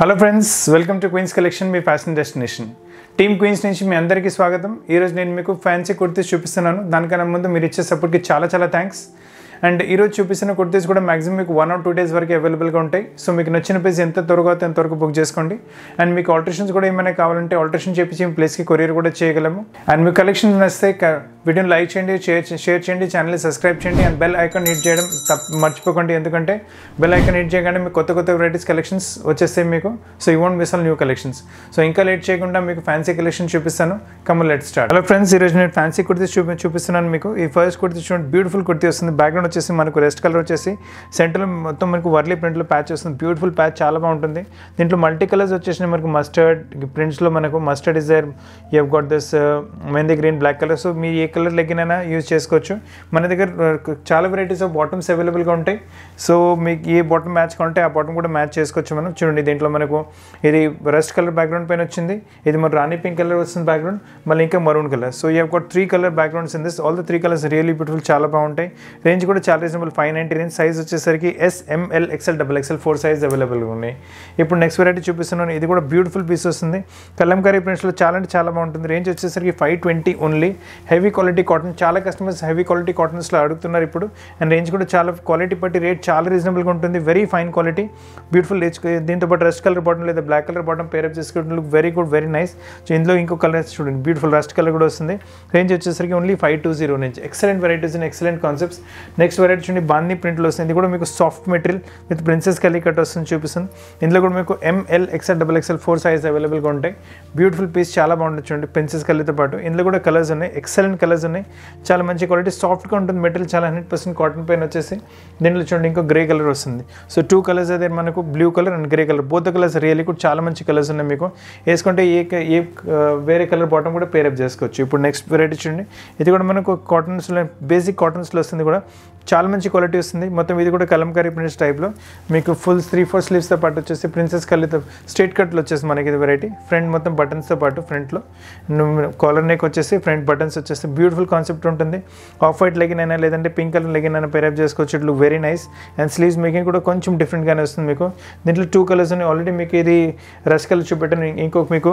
Hello friends welcome to Queens Collection మీ fashion destination team Queens నుంచి మీ అందరికీ స్వాగతం ఈరోజు నేను మీకు ఫ్యాన్సీ కుర్తీస్ చూపిస్తున్నాను దానికన్నా ముందు మీరు ఇచ్చే సపోర్ట్కి చాలా చాలా థ్యాంక్స్ అండ్ ఈరోజు చూపిస్తున్న కుర్తీస్ కూడా మాక్సిమం మీకు వన్ ఆర్ టూ డేస్ వరకు అవైలబుల్గా ఉంటాయి సో మీకు నచ్చిన ప్లేస్ ఎంత త్వరగా ఎంత త్వరగా బుక్ చేసుకోండి అండ్ మీకు ఆల్టరేషన్స్ కూడా ఏమైనా కావాలంటే ఆల్టరేషన్ చేపించి మీ ప్లేస్కి కొరియర్ కూడా చేయగలము అండ్ మీ కలెక్షన్స్ నచ్చితే వీడియోని లైక్ చేయండి షేర్ చేయండి ఛానల్ని సబ్స్క్రైబ్ చేయండి అండ్ బెల్ ఐకాన్ హిట్ చేయడం మర్చిపోకండి ఎందుకంటే బెల్ ఐకాన్ హిట్ చేయగానే మీకు కొత్త కొత్త వెరైటీస్ కలెక్షన్స్ వచ్చేస్తాయి మీకు so you want miss all new collections so ఇంకా లేట్ చేయకుండా మీకు ఫ్యాన్సీ కలెక్షన్ చూపిస్తాను come on let start hello friends ఈరోజు నేను ఫ్యాన్సీ కుర్తీస్ చూపి చూపిస్తున్నాను మీకు ఈ ఫస్ట్ కుర్తీ చూడండి బ్యూటిఫుల్ కుర్తీ వస్తుంది బ్యాక్గ్రౌండ్ వచ్చేసి మనకు రెస్ట్ కలర్ వచ్చేసి సెంటర్లో మొత్తం మనకు వర్లీ ప్రింట్లో ప్యాచ్ వస్తుంది బ్యూటిఫుల్ ప్యాచ్ చాలా బాగుంటుంది దీంట్లో మల్టీ కలర్స్ వచ్చేసి మనకు మస్టర్డ్ ప్రింట్స్లో మనకు mustard is there you got this mehndi green black colour so మీరు ఏ కలర్ లెగ్గినైనా యూజ్ చేసుకోవచ్చు మన దగ్గర uh, చాలా వెరైటీస్ ఆఫ్ బాటమ్స్ అవైలబుల్గా ఉంటాయి సో మీకు ఏ బాటమ్ మ్యాచ్ కావాలంటే ఆ బాటమ్ కూడా మ్యాచ్ చేసుకోవచ్చు మనం చూడండి దీంట్లో మనకు ఇది రెస్ట్ కలర్ బ్యాక్గ్రౌండ్ పైన వచ్చింది ఇది మరి రాణి పింక్ కలర్ వస్తుంది బ్యాక్గ్రౌండ్ మళ్ళీ ఇంకా maroon colour so you have got three colour backgrounds in this all the three colours really beautiful చాలా బాగుంటాయి రేంజ్ కూడా కూడా చాలా reasonable five ninety range size వచ్చేసరికి S M L XL double XL four size అవైలబుల్గా ఉన్నాయి ఇప్పుడు నెక్స్ట్ వెరైటీ చూపిస్తున్నాను ఇది కూడా బ్యూటిఫుల్ పీస్ వస్తుంది కలంకారీ ప్రింట్స్లో చాలా అంటే చాలా బాగుంటుంది రేంజ్ వచ్చేసరికి five twenty only heavy quality cotton చాలా కస్టమర్స్ హెవీ క్వాలిటీ కాటన్స్లో అడుగుతున్నారు ఇప్పుడు అండ్ రేంజ్ కూడా చాలా క్వాలిటీ బట్టి రేట్ చాలా రీజనబుల్గా ఉంటుంది వెరీ ఫైన్ క్వాలిటీ బ్యూటిఫుల్ దీంతో పాటు రెస్ట్ కలర్ బాటం లేదా బ్లాక్ కలర్ బాటం పేరప్ చేసుకోవడం look very good very nice so ఇందులో ఇంకో కలర్ చూడండి బ్యూటిఫుల్ రెస్ట్ కలర్ కూడా వస్తుంది రేంజ్ వచ్చేసరికి ఓన్లీ ఫైవ్ టూ జీరో నుంచి excellent varieties and excellent concepts next next variety చూడండి బాన్ని ప్రింట్లో వస్తుంది ఇది కూడా మీకు soft material with princess kali cut వస్తుంది చూపిస్తుంది ఇందులో కూడా మీకు M L XL double XL four size అవైలబుల్గా ఉంటాయి బ్యూటిఫుల్ పీస్ చాలా బాగుంటుంది చూడండి ప్రిన్సెస్ కలీతో పాటు ఇందులో కూడా కలర్స్ ఉన్నాయి ఎక్సలెంట్ కలర్స్ ఉన్నాయి చాలా మంచి క్వాలిటీ సాఫ్ట్గా ఉంటుంది మెటీరియల్ చాలా హండ్రెడ్ పర్సెంట్ కాటన్ పైన వచ్చేసి దీంట్లో చూడండి ఇంకో గ్రే కలర్ వస్తుంది సో టూ కలర్స్ అదే మనకు blue colour and grey colour both colours really కూడా చాలా మంచి కలర్స్ ఉన్నాయి మీకు వేసుకుంటే ఏ ఏ వేరే కలర్ బాటమ్ కూడా పేరప్ చేసుకోవచ్చు ఇప్పుడు నెక్స్ట్ వెరైటీ చూడండి ఇది కూడా మనకు కాటన్స్లో బేసిక్ కాటన్స్లో వస్తుంది కూడా చాలా మంచి క్వాలిటీ వస్తుంది మొత్తం ఇది కూడా కలంకారీ ప్రింట్స్ టైప్లో మీకు ఫుల్ త్రీ ఫోర్ స్లీవ్స్తో పాటు వచ్చేసి ప్రిన్సెస్ కల్లితో స్ట్రేట్ కట్లు వచ్చేసి మనకి ఇది వెరైటీ ఫ్రంట్ మొత్తం బటన్స్తో పాటు ఫ్రంట్లో కాలర్ నెక్ వచ్చేసి ఫ్రంట్ బటన్స్ వచ్చేసి బ్యూటిఫుల్ కాన్సెప్ట్ ఉంటుంది ఆఫ్ వైట్ లెగిన్ అయినా లేదంటే పింక్ కలర్ లెగిన్ అయినా పేరప్ చేసుకోవచ్చు ఇట్లు very nice and sleeves making కూడా కొంచెం డిఫరెంట్గానే వస్తుంది మీకు దీంట్లో టూ కలర్స్ ఉన్నాయి ఆల్రెడీ మీకు ఇది రస్ కలర్ చూపెట్టాను ఇంకొక మీకు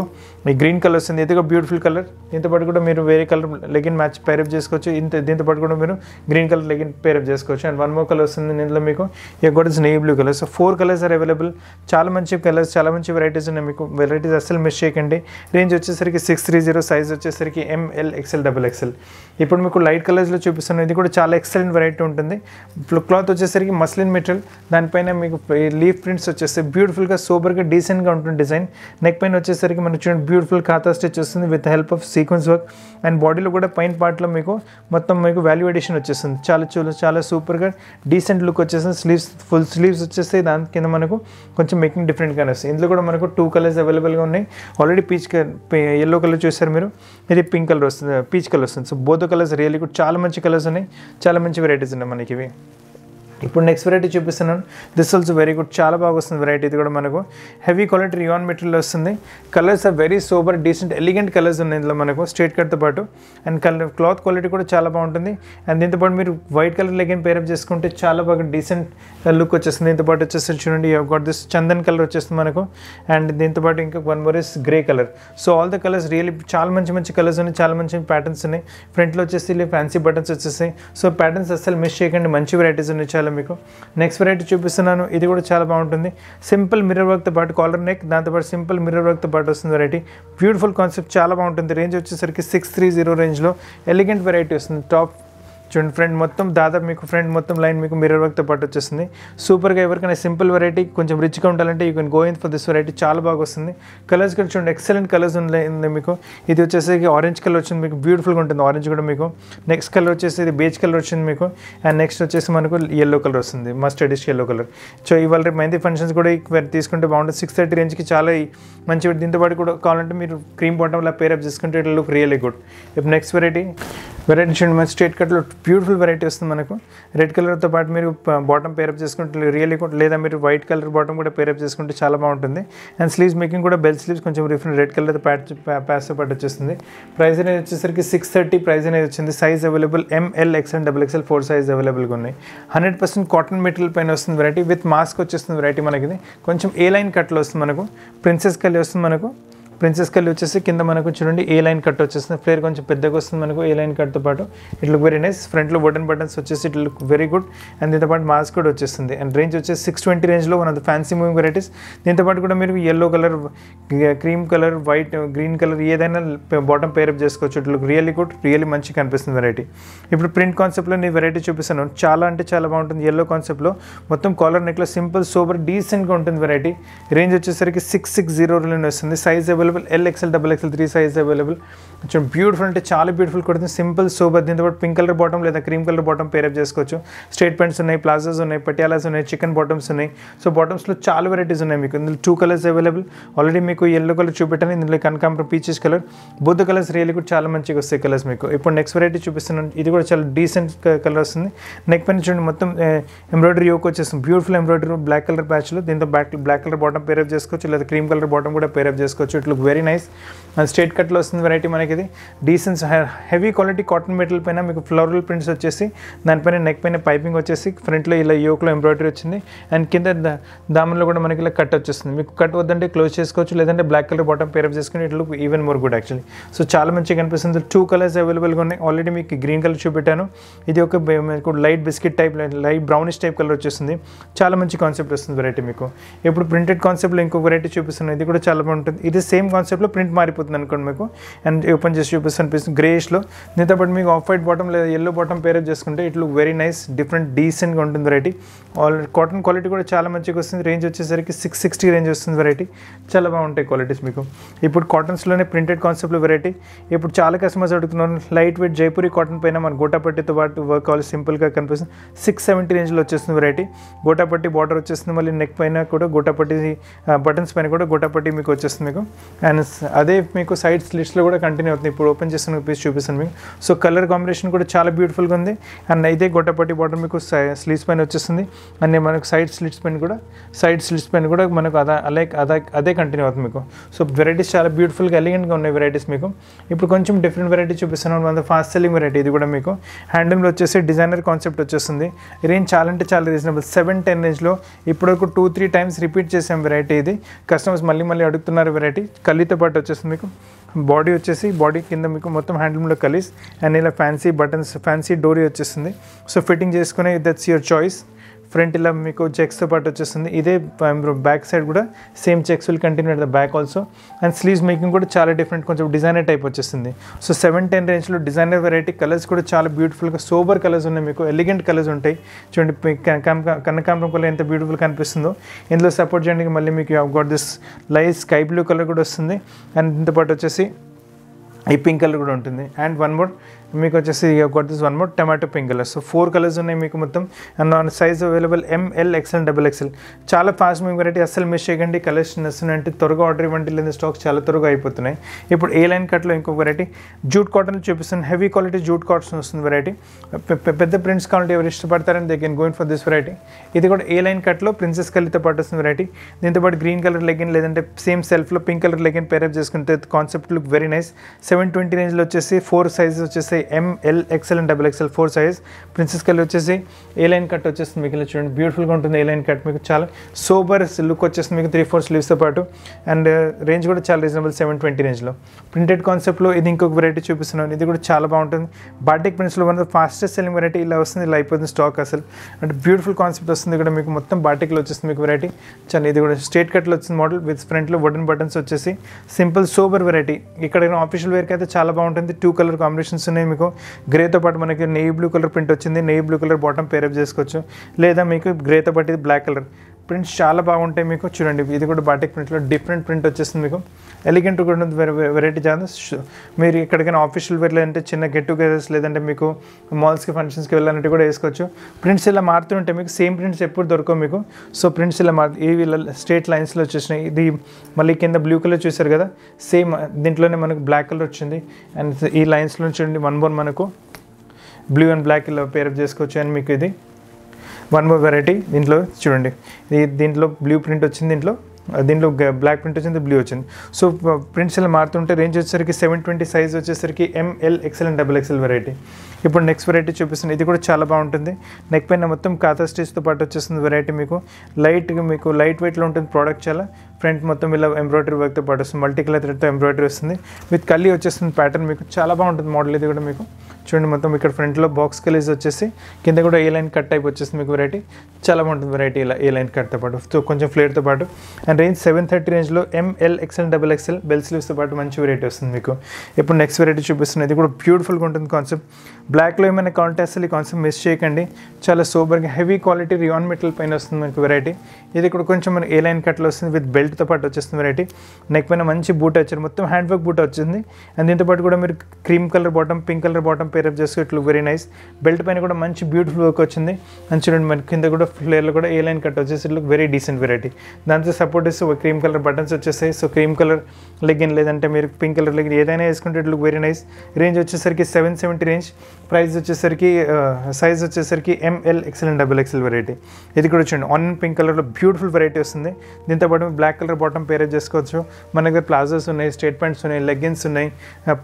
గ్రీన్ కలర్ వస్తుంది ఇది బ్యూటిఫుల్ కలర్ దీంతో పాటు కూడా మీరు వేరే కలర్ లెగిన్ మ్యాచ్ పేరప్ చేసుకోవచ్చు ఇంత దీంతో పాటు కూడా మీరు green colour legging pair up pair up చేసుకోవచ్చు అండ్ వన్ మో కలర్ వస్తుంది ఇందులో మీకు ఇక కూడా navy blue colour so four colours are available చాలా మంచి కలర్స్ చాలా మంచి వెరైటీస్ ఉన్నాయి మీకు వెరైటీస్ అస్సలు మిస్ చేయకండి రేంజ్ వచ్చేసరికి సిక్స్ త్రీ జీరో సైజ్ వచ్చేసరికి ఎంఎల్ ఎక్సెల్ డబుల్ ఎక్స్ఎల్ ఇప్పుడు మీకు లైట్ కలర్స్లో చూపిస్తున్నాను ఇది కూడా చాలా ఎక్సలెంట్ వెరైటీ ఉంటుంది క్లాత్ వచ్చేసరికి మస్లిన్ మెటీరియల్ దానిపైన మీకు లీఫ్ ప్రింట్స్ వచ్చేస్తే బ్యూటిఫుల్గా సూపర్గా డీసెంట్గా ఉంటుంది డిజైన్ నెక్ పైన వచ్చేసరికి మనం చూడండి బ్యూటిఫుల్ ఖాతా స్టిచ్ వస్తుంది with help of sequence work and బాడీలో కూడా పైన పార్ట్లో మీకు మొత్తం మీకు వాల్యూ ఎడిషన్ వచ్చేస్తుంది చాలా చాలా చాలా సూపర్గా డీసెంట్ లుక్ వచ్చేసి స్లీవ్స్ ఫుల్ స్లీవ్స్ వచ్చేస్తే దాని కింద మనకు కొంచెం మేకింగ్ డిఫరెంట్గా వస్తుంది ఇందులో కూడా మనకు టూ కలర్స్ అవైలబుల్గా ఉన్నాయి already peach colour yellow colour చూసారు మీరు ఇది పింక్ కలర్ వస్తుంది పీచ్ కలర్ వస్తుంది సో బోధ కలర్స్ రియల్లీ కూడా చాలా మంచి కలర్స్ ఉన్నాయి చాలా మంచి వెరైటీస్ ఉన్నాయి మనకి ఇవి ఇప్పుడు నెక్స్ట్ వెరైటీ చూపిస్తున్నాను దిస్ ఆల్సో వెరీ గుడ్ చాలా బాగా వస్తుంది వెరైటీ ఇది కూడా మనకు హెవీ క్వాలిటీ రియాన్ మెటీరియల్ వస్తుంది colours are very super decent elegant colours ఉన్నాయి ఇందులో మనకు స్ట్రేట్ కట్తో పాటు అండ్ కలర్ క్లాత్ క్వాలిటీ కూడా చాలా బాగుంటుంది అండ్ దీంతో పాటు మీరు వైట్ కలర్ లెగన్ పేరప్ చేసుకుంటే చాలా బాగా డీసెంట్ లుక్ uh, వచ్చేస్తుంది దీంతో పాటు చూడండి యూ గాట్ దిస్ చందన్ కలర్ వచ్చేస్తుంది మనకు అండ్ దీంతో పాటు ఇంకా one more is grey colour so all the colours really చాలా మంచి మంచి కలర్స్ ఉన్నాయి చాలా మంచి ప్యాటర్న్స్ ఉన్నాయి ఫ్రంట్లో వచ్చేసి ఫ్యాన్సీ బటన్స్ వచ్చేసాయి సో ప్యాటర్న్స్ అసలు మిస్ చేయకండి మంచి వెరైటీస్ ఉన్నాయి చాలా చూపించాలి మీకు నెక్స్ట్ వెరైటీ చూపిస్తున్నాను ఇది కూడా చాలా బాగుంటుంది సింపుల్ మిర్రర్ వర్క్తో పాటు కాలర్ నెక్ దాంతోపాటు సింపుల్ మిర్రర్ వర్క్తో పాటు వస్తుంది వెరైటీ బ్యూటిఫుల్ కాన్సెప్ట్ చాలా బాగుంటుంది రేంజ్ వచ్చేసరికి సిక్స్ త్రీ జీరో రేంజ్లో ఎలిగెంట్ వెరైటీ వస్తుంది టాప్ చూడండి ఫ్రెండ్ మొత్తం దాదాపు మీకు ఫ్రెండ్ మొత్తం లైన్ మీకు మిర్రర్ వర్క్తో పాటు వచ్చేస్తుంది సూపర్గా ఎవరికైనా సింపుల్ వెరైటీ కొంచెం రిచ్గా ఉండాలంటే you can go in for this variety చాలా బాగా వస్తుంది కలర్స్ కూడా చూడండి ఎక్సలెంట్ కలర్స్ ఉన్నాయి మీకు ఇది వచ్చేసి ఆరెంజ్ కలర్ వచ్చింది మీకు బ్యూటిఫుల్గా ఉంటుంది ఆరెంజ్ కూడా మీకు నెక్స్ట్ కలర్ వచ్చేసి ఇది బేజ్ కలర్ వచ్చింది మీకు అండ్ నెక్స్ట్ వచ్చేసి మనకు ఎల్లో కలర్ వస్తుంది మస్టర్డిష్ ఎల్లో కలర్ సో ఇవాళ రేపు మెహందీ ఫంక్షన్స్ కూడా తీసుకుంటే బాగుంటుంది సిక్స్ థర్టీ రేంజ్కి చాలా మంచి దీంతో పాటు కూడా కావాలంటే మీరు క్రీమ్ బాటంలో పేరప్ చేసుకుంటే ఇట్ లుక్ రియలీ గుడ్ ఇప్పుడు నెక్స్ట్ వెరైటీ వెరైటీ చూడండి మన స్ట్రేట్ కట్లో బ్యూటిఫుల్ వెరైటీ వస్తుంది మనకు రెడ్ కలర్తో పాటు మీరు బాటమ్ పేరప్ చేసుకుంటే రియల్లీ లేదా మీరు వైట్ కలర్ బాటమ్ కూడా పేరప్ చేసుకుంటే చాలా బాగుంటుంది అండ్ స్లీవ్స్ మేకింగ్ కూడా బెల్ స్లీవ్స్ కొంచెం డిఫరెంట్ రెడ్ కలర్తో ప్యాట్ ప్యాస్తో పాటు వచ్చేస్తుంది ప్రైస్ అనేది వచ్చేసరికి సిక్స్ థర్టీ ప్రైస్ అనేది వచ్చింది size available M L XL double XL four size అవైలబుల్గా ఉన్నాయి హండ్రెడ్ పర్సెంట్ కాటన్ మెటీరియల్ పైన వస్తుంది వెరైటీ విత్ మాస్క్ వచ్చేస్తుంది వెరైటీ మనకి కొంచెం ఏ లైన్ కట్లు వస్తుంది మనకు ప్రిన్సెస్ కలి వస్తుంది మనకు ప్రిన్సెస్ కల్లి వచ్చేసి కింద మనకు చూడండి ఏ లైన్ కట్ వచ్చేస్తుంది ఫ్లేర్ కొంచెం పెద్దగా వస్తుంది మనకు ఏ లైన్ కట్తో పాటు ఇట్ లుక్ వెరీ నైస్ ఫ్రంట్లో బటన్ బటన్స్ వచ్చేసి it look very good and దీంతో పాటు మాస్క్ కూడా వచ్చేస్తుంది అండ్ రేంజ్ వచ్చేసి సిక్స్ ట్వంటీ రేంజ్లో one of the fancy moving varieties దీంతో పాటు కూడా మీరు yellow colour cream colour white green colour ఏదైనా బాటమ్ పేరప్ చేసుకోవచ్చు it look really good really మంచి కనిపిస్తుంది వెరైటీ ఇప్పుడు ప్రింట్ కాన్సెప్ట్లో నేను వెరైటీ చూపిస్తాను చాలా అంటే చాలా బాగుంటుంది ఎల్లో కాన్సెప్ట్లో మొత్తం కాలర్ నెక్లో సింపుల్ సూపర్ డీసెంట్గా ఉంటుంది వెరైటీ రేంజ్ వచ్చేసరికి సిక్స్ సిక్స్ జీరో వస్తుంది size available, LXL, double XL, 3 size available. కొంచెం బ్యూటిఫుల్ అంటే చాలా బ్యూటిఫుల్ కుడుతుంది సింపుల్ సూపర్ దీంతో పాటు పింక్ కలర్ బాటమ్ లేదా క్రీమ్ కలర్ బాటమ్ పేరప్ చేసుకోవచ్చు స్ట్రేట్ పెంట్స్ ఉన్నాయి ప్లాజాస్ ఉన్నాయి పటియాలాస్ ఉన్నాయి చికెన్ బాటమ్స్ ఉన్నాయి సో బాటమ్స్లో చాలా వెరైటీస్ ఉన్నాయి మీకు ఇందులో టూ కలర్స్ అవైలబుల్ ఆల్రెడీ మీకు ఎల్లో కలర్ చూపెట్టాను ఇందులో కనకాంబరం పీచెస్ కలర్ బొద్దు కలర్స్ రియల్ కూడా చాలా మంచిగా వస్తాయి కలర్స్ మీకు ఇప్పుడు నెక్స్ట్ వెరైటీ చూపిస్తున్నాను ఇది కూడా చాలా డీసెంట్ కలర్ వస్తుంది నెక్ పైన చూడండి మొత్తం ఎంబ్రాయిడరీ యోక్ వచ్చేస్తుంది బ్యూటిఫుల్ ఎంబ్రాయిడరీ బ్లాక్ కలర్ ప్యాచ్లో దీంతో black black colour bottom pair up చేసుకోవచ్చు లేదా క్రీమ్ కలర్ బాటమ్ కూడా పేరప్ చేసుకోవచ్చు it look very nice straight కట్లో వస్తుంది వెరైటీ మనకి నెక్ ఇది decent heavy quality cotton material పైన మీకు ఫ్లోరల్ ప్రింట్స్ వచ్చేసి దానిపైన నెక్ పైన పైపింగ్ వచ్చేసి ఫ్రంట్లో ఇలా యోక్లో ఎంబ్రాయిడరీ వచ్చింది అండ్ కింద దామన్లో కూడా మనకి ఇలా కట్ వచ్చేస్తుంది మీకు కట్ వద్దంటే క్లోజ్ చేసుకోవచ్చు లేదంటే బ్లాక్ కలర్ బాటమ్ పేరప్ చేసుకుని it look even more good actually so చాలా మంచిగా కనిపిస్తుంది టూ కలర్స్ అవైలబుల్గా ఉన్నాయి ఆల్రెడీ మీకు గ్రీన్ కలర్ చూపెట్టాను ఇది ఒక మీకు light biscuit type light brownish type colour వచ్చేస్తుంది చాలా మంచి కాన్సెప్ట్ వస్తుంది వెరైటీ మీకు ఇప్పుడు ప్రింటెడ్ కాన్సెప్ట్లో ఇంకో వెరైటీ చూపిస్తున్నాను ఇది కూడా చాలా బాగుంటుంది ఇది సేమ్ కాన్సెప్ట్లో ప్రింట్ మారిపోతుంది అనుకోండి మీకు అండ్ ఓపెన్ చేసి చూపిస్తే అనిపిస్తుంది గ్రేష్లో దీంతో పాటు మీకు ఆఫ్ వైట్ బాటమ్ లేదా ఎల్లో బాటమ్ పేరప్ చేసుకుంటే ఇట్లు వెరీ నైస్ డిఫరెంట్ డీసెంట్గా ఉంటుంది వెరైటీ ఆల్ కాటన్ క్వాలిటీ కూడా చాలా మంచిగా వస్తుంది రేంజ్ వచ్చేసరికి సిక్స్ సిక్స్టీ రేంజ్ వస్తుంది వెరైటీ చాలా బాగుంటాయి క్వాలిటీస్ మీకు ఇప్పుడు కాటన్స్లోనే ప్రింటెడ్ కాన్సెప్ట్లో వెరైటీ ఇప్పుడు చాలా కస్టమర్స్ అడుగుతున్నారు లైట్ వెయిట్ జైపూరి కాటన్ పైన మన గోటాపట్టితో పాటు వర్క్ అవ్వాలి సింపుల్గా కనిపిస్తుంది సిక్స్ సెవెంటీ రేంజ్లో వచ్చేస్తుంది వెరైటీ గోటాపట్టి బార్డర్ వచ్చేస్తుంది మళ్ళీ నెక్ పైన కూడా గోటాపట్టి బటన్స్ uh, పైన కూడా గోటాపట్టి మీకు వచ్చేస్తుంది మీకు అండ్ అదే మీకు సైడ్ స్లిట్స్లో కూడా కంటిన్యూ ఓపెన్ అవుతుంది ఇప్పుడు ఓపెన్ చేస్తాను పీస్ చూపిస్తాను మీకు సో కలర్ కాంబినేషన్ కూడా చాలా బ్యూటిఫుల్గా ఉంది అండ్ అయితే గొట్టపట్టి బార్డర్ మీకు స్లీవ్స్ పైన వచ్చేస్తుంది అండ్ మనకు సైడ్ స్లిట్స్ పైన కూడా సైడ్ స్లిట్స్ పైన కూడా మనకు అదా అలా అదే అదే కంటిన్యూ అవుతుంది మీకు సో వెరైటీస్ చాలా బ్యూటిఫుల్గా ఎలిగెంట్గా ఉన్నాయి వెరైటీస్ మీకు ఇప్పుడు కొంచెం డిఫరెంట్ వెరైటీ చూపిస్తున్నాను మన ఫాస్ట్ సెల్లింగ్ వెరైటీ ఇది కూడా మీకు హ్యాండ్లూమ్లో వచ్చేసి డిజైనర్ కాన్సెప్ట్ వచ్చేస్తుంది రేంజ్ చాలా అంటే చాలా రీజనబుల్ సెవెన్ టెన్ రేంజ్లో ఇప్పటివరకు టూ త్రీ టైమ్స్ రిపీట్ చేసాం వెరైటీ ఇది కస్టమర్స్ మళ్ళీ మళ్ళీ అడుగుతున్నారు వెరైటీ కల్లీతో పాటు వచ్చేస్తుంది మీకు బాడీ వచ్చేసి బాడీ కింద మీకు మొత్తం హ్యాండ్లూమ్లో కలిసి అండ్ ఇలా ఫ్యాన్సీ బటన్స్ ఫ్యాన్సీ డోరీ వచ్చేస్తుంది సో ఫిట్టింగ్ చేసుకునే దట్స్ యువర్ చాయిస్ ఫ్రంట్ ఇలా మీకు చెక్స్తో పాటు వచ్చేస్తుంది ఇదే బ్యాక్ um, సైడ్ కూడా same checks will continue at the back also and sleeves making కూడా చాలా డిఫరెంట్ కొంచెం డిజైనర్ టైప్ వచ్చేస్తుంది సో సెవెన్ టెన్ రేంజ్లో డిజైనర్ వెరైటీ కలర్స్ కూడా చాలా బ్యూటిఫుల్గా సోబర్ కలర్స్ ఉన్నాయి మీకు ఎలిగెంట్ కలర్స్ ఉంటాయి చూడండి కనకాంబరం కలర్ ఎంత బ్యూటిఫుల్ కనిపిస్తుందో ఇందులో సపోర్ట్ చేయడానికి మళ్ళీ మీకు you got this light sky blue colour కూడా వస్తుంది అండ్ దీంతో పాటు వచ్చేసి ఈ పింక్ కలర్ కూడా ఉంటుంది అండ్ వన్ మోర్ మీకు వచ్చేసి got one more tomato pink colour so four colours ఉన్నాయి మీకు మొత్తం and one size available M L XL double XL చాలా ఫాస్ట్ మీ వెరైటీ అసలు మిస్ చేయకండి కలెక్షన్ వస్తున్నాయంటే త్వరగా ఆర్డర్ ఇవ్వండి లేదా స్టాక్ చాలా త్వరగా అయిపోతున్నాయి ఇప్పుడు ఏ లైన్ కట్లో ఇంకొక వెరైటీ జూట్ కాటన్ చూపిస్తుంది హెవీ క్వాలిటీ జూట్ కాటన్ వస్తుంది వెరైటీ పెద్ద ప్రింట్స్ క్వాలిటీ ఎవరు ఇష్టపడతారని దగ్గర can going for this variety ఇది కూడా ఏ లైన్ కట్లో ప్రిన్సెస్ కలితో పాటు వస్తుంది వెరైటీ దీంతో పాటు గ్రీన్ కలర్ లెగిన్ లేదంటే సేమ్ సెల్ఫ్లో పింక్ కలర్ లెగిన్ పేరప్ చేసుకుంటే concept look very nice seven twenty రేంజ్లో వచ్చేసి ఫోర్ సైజెస్ వచ్చేసి వచ్చేసి M L XL and double XL four size princess colour వచ్చేసి ఏ లైన్ కట్ వచ్చేస్తుంది మీకు చూడండి బ్యూటిఫుల్గా ఉంటుంది ఏ లైన్ కట్ మీకు చాలా సోబర్ లుక్ వచ్చేస్తుంది మీకు త్రీ ఫోర్ స్లీవ్స్తో పాటు అండ్ రేంజ్ uh, కూడా చాలా రీజనబుల్ సెవెన్ ట్వంటీ రేంజ్లో ప్రింటెడ్ కాన్సెప్ట్లో ఇది ఇంకొక వెరైటీ చూపిస్తున్నాను ఇది కూడా చాలా బాగుంటుంది బాటిక్ ప్రింట్స్లో one of fastest selling variety ఇలా వస్తుంది ఇలా అయిపోతుంది స్టాక్ అసలు అంటే బ్యూటిఫుల్ కాన్సెప్ట్ వస్తుంది ఇక్కడ మీకు మొత్తం బాటిక్లో వచ్చేస్తుంది మీకు వెరైటీ చాలా ఇది కూడా స్ట్రేట్ కట్లో వచ్చింది మోడల్ విత్ ఫ్రంట్లో వుడెన్ బటన్స్ వచ్చేసి సింపుల్ సోబర్ వెరైటీ ఇక్కడ ఆఫీషియల్ వేర్కి అయితే చాలా బాగుంటుంది టూ కలర్ కాంబినేషన్స్ ఉన్నాయి మీకు గ్రేతో పాటు మనకి నెయ్యి బ్లూ కలర్ ప్రింట్ వచ్చింది నెయ్యి బ్లూ కలర్ బాటమ్ పేరప్ చేసుకోవచ్చు లేదా మీకు గ్రేతో పాటు బ్లాక్ కలర్ ప్రింట్స్ చాలా బాగుంటాయి మీకు చూడండి ఇది కూడా బాటిక్ ప్రింట్లో డిఫరెంట్ ప్రింట్ వచ్చేస్తుంది మీకు ఎలిగెంట్ కూడా వెరైటీ చాలా మీరు ఎక్కడికైనా ఆఫీషియల్ వెళ్ళాలంటే చిన్న గెట్ టుగెదర్స్ లేదంటే మీకు మాల్స్కి ఫంక్షన్స్కి వెళ్ళాలంటే కూడా వేసుకోవచ్చు ప్రింట్స్ ఇలా మారుతుంటే మీకు సేమ్ ప్రింట్స్ ఎప్పుడు దొరకవు మీకు సో ప్రింట్స్ ఇలా మారు ఇవి స్ట్రేట్ లైన్స్లో వచ్చేసినాయి ఇది మళ్ళీ కింద బ్లూ కలర్ చూసారు కదా సేమ్ దీంట్లోనే మనకు బ్లాక్ కలర్ వచ్చింది అండ్ ఈ లైన్స్లో చూడండి వన్ బోన్ మనకు బ్లూ అండ్ బ్లాక్ ఇలా పేరప్ చేసుకోవచ్చు అండ్ మీకు ఇది వన్ మోర్ వెరైటీ దీంట్లో చూడండి దీంట్లో బ్లూ ప్రింట్ వచ్చింది దీంట్లో దీంట్లో బ్లాక్ ప్రింట్ వచ్చింది బ్లూ వచ్చింది సో ప్రింట్స్ ఇలా మారుతుంటే రేంజ్ వచ్చేసరికి సెవెన్ ట్వంటీ సైజ్ వచ్చేసరికి M L XL and double XL variety ఇప్పుడు నెక్స్ట్ వెరైటీ చూపిస్తుంది ఇది కూడా చాలా బాగుంటుంది నెక్ పైన మొత్తం కాతా స్టిచ్తో పాటు వచ్చేస్తుంది వెరైటీ మీకు లైట్గా మీకు లైట్ వెయిట్లో ఉంటుంది ప్రోడక్ట్ చాలా ఫ్రంట్ మొత్తం ఇలా ఎంబ్రాయిడరీ వర్క్తో పాటు వస్తుంది మల్టీ కలర్ థ్రెడ్తో ఎంబ్రాయిడరీ వస్తుంది విత్ కల్లి వచ్చేస్తుంది ప్యాటర్న్ మీకు చాలా బాగుంటుంది మోడల్ ఇది కూడా మీకు చూడండి మొత్తం ఇక్కడ ఫ్రంట్లో బాక్స్ కలీజ్ వచ్చేసి కింద కూడా ఏ లైన్ కట్ టైప్ వచ్చేసి మీకు వెరైటీ చాలా బాగుంటుంది వెరైటీ ఇలా ఏ లైన్ కట్తో పాటు కొంచెం ఫ్లేట్తో పాటు and and range seven thirty రేంజ్లో M L XL double XL bell స్లీవ్స్తో పాటు మంచి వెరైటీ వస్తుంది మీకు ఇప్పుడు నెక్స్ట్ వెరైటీ చూపిస్తుంది ఇది కూడా బ్యూటిఫుల్గా ఉంటుంది కాన్సెప్ట్ బ్లాక్లో ఏమైనా కాంటాస్ట్ ఈ కాన్సెప్ట్ మిస్ చేయకండి చాలా సూపర్గా హెవీ క్వాలిటీ రియాన్ మెటల్ పైన వస్తుంది మనకి వెరైటీ ఇది ఇక్కడ కొంచెం మన ఏ లైన్ కట్లో వస్తుంది విత్ బెల్ట్తో పాటు వచ్చేస్తుంది వెరైటీ నెక్ పైన మంచి బూట్ వచ్చారు మొత్తం హ్యాండ్ వర్క్ బూట్ వచ్చింది అండ్ దీంతో పాటు కూడా మీరు cream colour bottom pink colour bottom pair up చేసుకుని ఇట్లు వెరీ నైస్ బెల్ట్ పైన కూడా మంచి బ్యూటిఫుల్ వర్క్ వచ్చింది అండ్ చూడండి మన కింద కూడా ఫ్లేర్లో కూడా ఏ లైన్ కట్ వచ్చేసి ఇట్లు వెరీ డీసెంట్ వెరైటీ దాంతో సపోర్ట్ ఇస్తే క్రీమ్ కలర్ బటన్స్ వచ్చేస్తాయి సో క్రీమ్ కలర్ లెగ్గిన్ లేదంటే మీరు పింక్ కలర్ లెగ్గిన్ ఏదైనా వేసుకుంటే ఇట్లు వెరీ నైస్ రేంజ్ వచ్చేసరికి సెవెన్ సెవెంటీ రేంజ్ ప్రైస్ వచ్చేసరికి సైజ్ వచ్చేసరికి M L XL and double XL variety ఇది కూడా చూడండి ఆన్ పింక్ కలర్లో బ్యూటిఫుల్ వెరైటీ వస్తుంది దీంతో పాటు బ్లాక్ కలర్ బాటమ్ పేరే చేసుకోవచ్చు మన దగ్గర ప్లాజోస్ ఉన్నాయి స్టేట్ ప్యాంట్స్ ఉన్నాయి లెగ్గిన్స్ ఉన్నాయి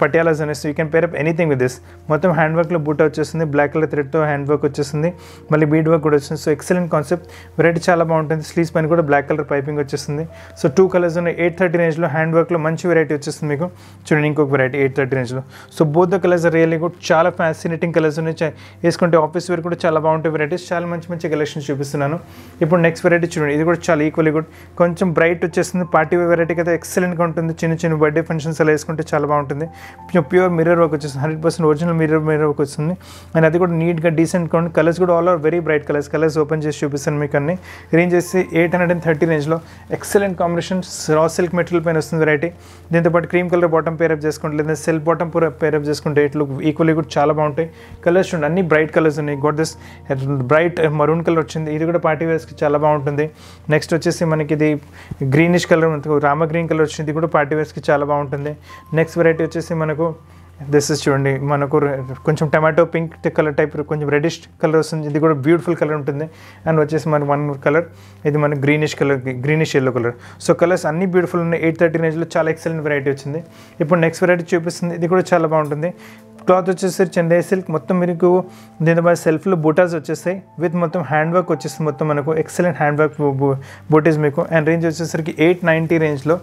పటియాలాస్ ఉన్నాయి so you can pair up anything with this మొత్తం హ్యాండ్ వర్క్లో బూటా వచ్చేస్తుంది బ్లాక్ కలర్ థ్రెడ్తో హ్యాండ్ వర్క్ వచ్చేస్తుంది మళ్ళీ బీడ్ వర్క్ కూడా వచ్చింది సో ఎక్సలెంట్ కాన్సెప్ట్ వెరైటీ చాలా బాగుంటుంది స్లీవ్స్ పైన కూడా బ్లాక్ కలర్ పైపింగ్ వచ్చేస్తుంది సో టూ కలర్స్ ఉన్నాయి ఎయిట్ థర్టీ రేంజ్లో హ్యాండ్ వర్క్లో మంచి వెరైటీ వచ్చేస్తుంది మీకు చూడండి ఇంకొక వెరైటీ ఎయిట్ థర్టీ రేంజ్లో so both the colours really కూడా చాలా ఫ్యాన్స్ ఫ్యాసినేటింగ్ కలర్స్ ఉన్నాయి వేసుకుంటే ఆఫీస్ వేర్ కూడా చాలా బాగుంటాయి వెరైటీస్ చాలా మంచి మంచి కలెక్షన్స్ చూపిస్తున్నాను ఇప్పుడు నెక్స్ట్ వెరైటీ చూడండి ఇది కూడా చాలా ఈక్వల్లీ గుడ్ కొంచెం బ్రైట్ వచ్చేస్తుంది పార్టీ వేర్ వెరైటీ అయితే ఎక్సలెంట్గా ఉంటుంది చిన్న చిన్న బర్త్డే ఫంక్షన్స్ అలా వేసుకుంటే చాలా బాగుంటుంది ప్యూర్ మిర్రర్ వర్క్ వచ్చేసి hundred percent original mirror mirror work వస్తుంది అండ్ అది కూడా నీట్గా డీసెంట్గా ఉంది కలర్స్ కూడా all are very bright colours colours open చేసి చూపిస్తాను మీకు అన్ని రేంజ్ చేసి ఎయిట్ హండ్రెడ్ అండ్ థర్టీ రేంజ్లో excellent combination raw silk material పైన వస్తుంది వెరైటీ దీంతో పాటు క్రీమ్ కలర్ బాటమ్ పేరప్ చేసుకుంటే లేదా సెల్ బాటమ్ పేరప్ చేసుకుంటే ఇట్లు ఈక్వల్లీ కూడా చాలా బాగుంటుంది ఉంటాయి కలర్స్ చూడండి అన్ని బ్రైట్ కలర్స్ ఉన్నాయి got this bright maroon colour వచ్చింది ఇది కూడా పార్టీ వేర్స్కి చాలా బాగుంటుంది నెక్స్ట్ వచ్చేసి మనకి ఇది greenish colour rama green colour వచ్చింది ఇది కూడా పార్టీ వేర్స్కి చాలా బాగుంటుంది నెక్స్ట్ వెరైటీ వచ్చేసి మనకు దిస్ ఇస్ చూడండి మనకు కొంచెం టమాటో పింక్ కలర్ టైప్ కొంచెం రెడిష్ కలర్ వస్తుంది ఇది కూడా బ్యూటిఫుల్ కలర్ ఉంటుంది అండ్ వచ్చేసి మన వన్ కలర్ ఇది మన greenish colour greenish yellow colour so colours అన్ని బ్యూటిఫుల్ ఉన్నాయి ఎయిట్ థర్టీ రేంజ్లో చాలా ఎక్సలెంట్ వెరైటీ వచ్చింది ఇప్పుడు నెక్స్ట్ వెరైటీ చూపిస్తుంది ఇది కూడా చాలా బాగుంటుంది క్లాత్ వచ్చేసరి చెన్నై సిల్క్ మొత్తం మీకు దీని బాగా సెల్ఫ్లో బూటాస్ వచ్చేస్తాయి విత్ మొత్తం హ్యాండ్ వర్క్ వచ్చేసి మొత్తం మనకు ఎక్సలెంట్ హ్యాండ్ వర్క్ బూటీస్ మీకు అండ్ రేంజ్ వచ్చేసరికి ఎయిట్ నైంటీ రేంజ్లో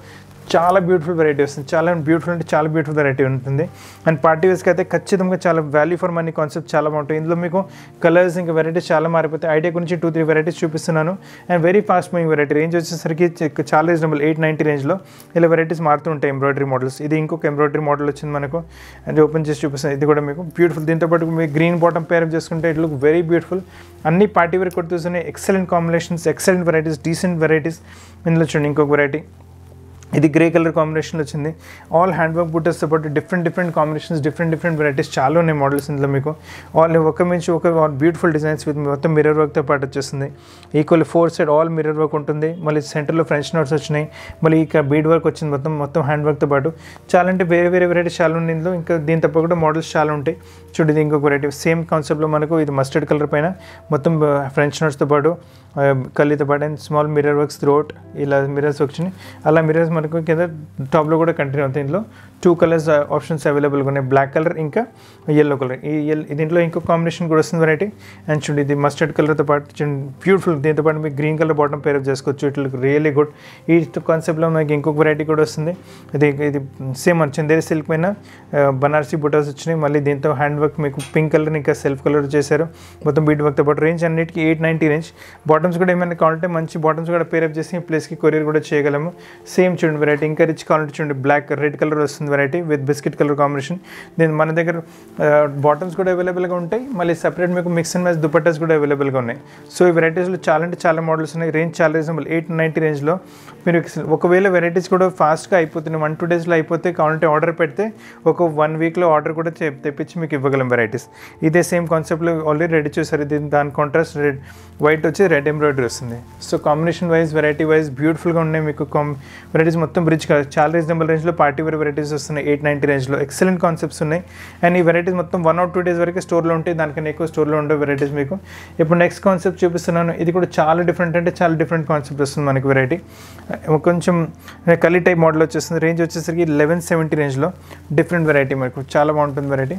చాలా బ్యూటిఫుల్ వెరైటీ వస్తుంది చాలా బ్యూటిఫుల్ అంటే చాలా బ్యూటిఫుల్ వెరైటీ ఉంటుంది అండ్ పార్టీ వేస్కి అయితే ఖచ్చితంగా చాలా వాల్యూ ఫర్ మనీ కాన్సెప్ట్ చాలా బాగుంటుంది ఇందులో మీకు కలర్స్ ఇంకా వెరైటీస్ చాలా మారిపోతాయి ఐడియా గురించి టూ త్రీ వెరైటీస్ చూపిస్తున్నాను and very fast moving variety range వచ్చేసరికి చాలా రీజనబుల్ ఎయిట్ నైంటీ రేంజ్లో ఇలా వెరైటీస్ ఉంటాయి ఎంబ్రాయిడరీ మోడల్స్ ఇది ఇంకొక ఎంబ్రాయిడరీ మోడల్ వచ్చింది మనకు అండ్ ఓపెన్ చేసి చూపిస్తాను ఇది కూడా మీకు బ్యూటిఫుల్ దీంతో పాటు మీరు గ్రీన్ బాటమ్ పేరప్ చేసుకుంటే ఇట్ లుక్ వెరీ బ్యూటిఫుల్ అన్ని పార్టీ వేర్ కొడుతున్నాయి excellent combinations excellent varieties decent varieties ఇందులో చూడండి ఇంకొక వెరైటీ ఇది గ్రే కలర్ కాంబినేషన్ వచ్చింది ఆల్ హ్యాండ్ వర్క్ బుట్టస్తో పాటు different different combinations different different varieties చాలా ఉన్నాయి మోడల్స్ ఇందులో మీకు ఆల్ ఒక మించి ఒక బ్యూటిఫుల్ డిజైన్స్ విత్ మొత్తం మిర్రర్ వర్క్తో పాటు వచ్చేస్తుంది equal four side all mirror work ఉంటుంది మళ్ళీ సెంటర్లో ఫ్రెంచ్ నోట్స్ వచ్చినాయి మళ్ళీ ఇక బీడ్ వర్క్ వచ్చింది మొత్తం మొత్తం హ్యాండ్ వర్క్తో పాటు చాలా అంటే వేరే వేరే వెరైటీస్ చాలా ఉన్నాయి ఇందులో ఇంకా దీని తప్ప కూడా మోడల్స్ చాలా ఉంటాయి చూడు ఇది ఇంకొక వెరైటీ సేమ్ కాన్సెప్ట్లో మనకు ఇది మస్టర్డ్ కలర్ పైన మొత్తం ఫ్రెంచ్ నోట్స్తో పాటు కల్లీతో పాటు and small mirror works throat ఇలా మిర్రర్స్ వచ్చినాయి అలా మిర్రర్స్ మనకు కింద టాప్లో కూడా కంటిన్యూ అవుతుంది దీంట్లో టూ కలర్స్ ఆప్షన్స్ అవైలబుల్గా ఉన్నాయి బ్లాక్ కలర్ ఇంకా ఎల్లో కలర్ ఈ దీంట్లో ఇంకో కాంబినేషన్ కూడా వస్తుంది వెరైటీ అండ్ చూడండి ఇది మస్టర్డ్ కలర్తో పాటు చూడండి బ్యూటిఫుల్ దీంతో పాటు మీకు గ్రీన్ కలర్ బాటమ్ పేరప్ చేసుకోవచ్చు ఇట్ రియలీ గుడ్ ఈ కాన్సెప్ట్లో మనకి ఇంకొక వెరైటీ కూడా వస్తుంది ఇది ఇది సేమ్ అని చందేరి సిల్క్ పైన uh, బనార్సీ బుటాస్ వచ్చినాయి మళ్ళీ దీంతో హ్యాండ్ వర్క్ మీకు పింక్ కలర్ ఇంకా సెల్ఫ్ కలర్ చేశారు మొత్తం బీట్ వర్క్తో పాటు రేంజ్ అన్నిటికీ ఎయిట్ నైంటీ రేంజ్ బాటమ్స్ కూడా ఏమైనా కావాలంటే మంచి బాటమ్స్ కూడా పేరప్ చేసి ప్లేస్కి కొరియర్ కూడా చేయగలము సేమ్ చూడండి చూడండి వెరైటీ ఇంకా రిచ్ క్వాలిటీ చూడండి బ్లాక్ రెడ్ కలర్ వస్తుంది variety with biscuit colour combination దీని మన దగ్గర బాటమ్స్ కూడా అవైలబుల్గా ఉంటాయి మళ్ళీ సపరేట్ మీకు మిక్స్ అండ్ మ్యాచ్ దుపట్టాస్ కూడా అవైలబుల్గా ఉన్నాయి సో ఈ వెరైటీస్లో చాలా అంటే చాలా మోడల్స్ ఉన్నాయి రేంజ్ చాలా రీజనబుల్ ఎయిట్ నైంటీ రేంజ్లో మీరు ఒకవేళ వెరైటీస్ కూడా ఫాస్ట్గా అయిపోతున్నాయి వన్ టూ డేస్లో అయిపోతే కావాలంటే ఆర్డర్ పెడితే ఒక వన్ వీక్లో ఆర్డర్ కూడా తెప్పించి మీకు ఇవ్వగలం వెరైటీస్ ఇదే సేమ్ కాన్సెప్ట్లో ఆల్రెడీ రెడీ చూసారు దీని దాని కాంట్రాస్ట్ రెడ్ వైట్ వచ్చి రెడ్ ఎంబ్రాయిడరీ వస్తుంది so combination wise variety wise బ్యూటిఫుల్గా ఉన్నాయి మీకు కాం వెరైటీస్ మొత్తం బ్రిడ్జ్ చాలా రీజనబుల్ రేంజ్లో పార్టీ వేర్ వెరైటీస్ వస్తున్నాయి ఎయిట్ నైంటీ రేంజ్లో ఎక్సలెంట్ కాన్సెప్ట్స్ ఉన్నాయి అండ్ ఈ వెరైటీస్ మొత్తం వన్ ఆర్ టూ డేస్ వరకు స్టోర్లో ఉంటాయి దానికన్నా ఎక్కువ స్టోర్లో ఉండే వెరైటీస్ మీకు ఇప్పుడు నెక్స్ట్ కాన్సెప్ట్ చూపిస్తున్నాను ఇది కూడా చాలా డిఫరెంట్ అంటే చాలా డిఫరెంట్ కాన్సెప్ట్ వస్తుంది మనకి వెరైటీ కొంచెం కలీ టైప్ మోడల్ వచ్చేస్తుంది రేంజ్ వచ్చేసరికి లెవెన్ సెవెంటీ రేంజ్లో డిఫరెంట్ వెరైటీ మనకు చాలా బాగుంటుంది వెరైటీ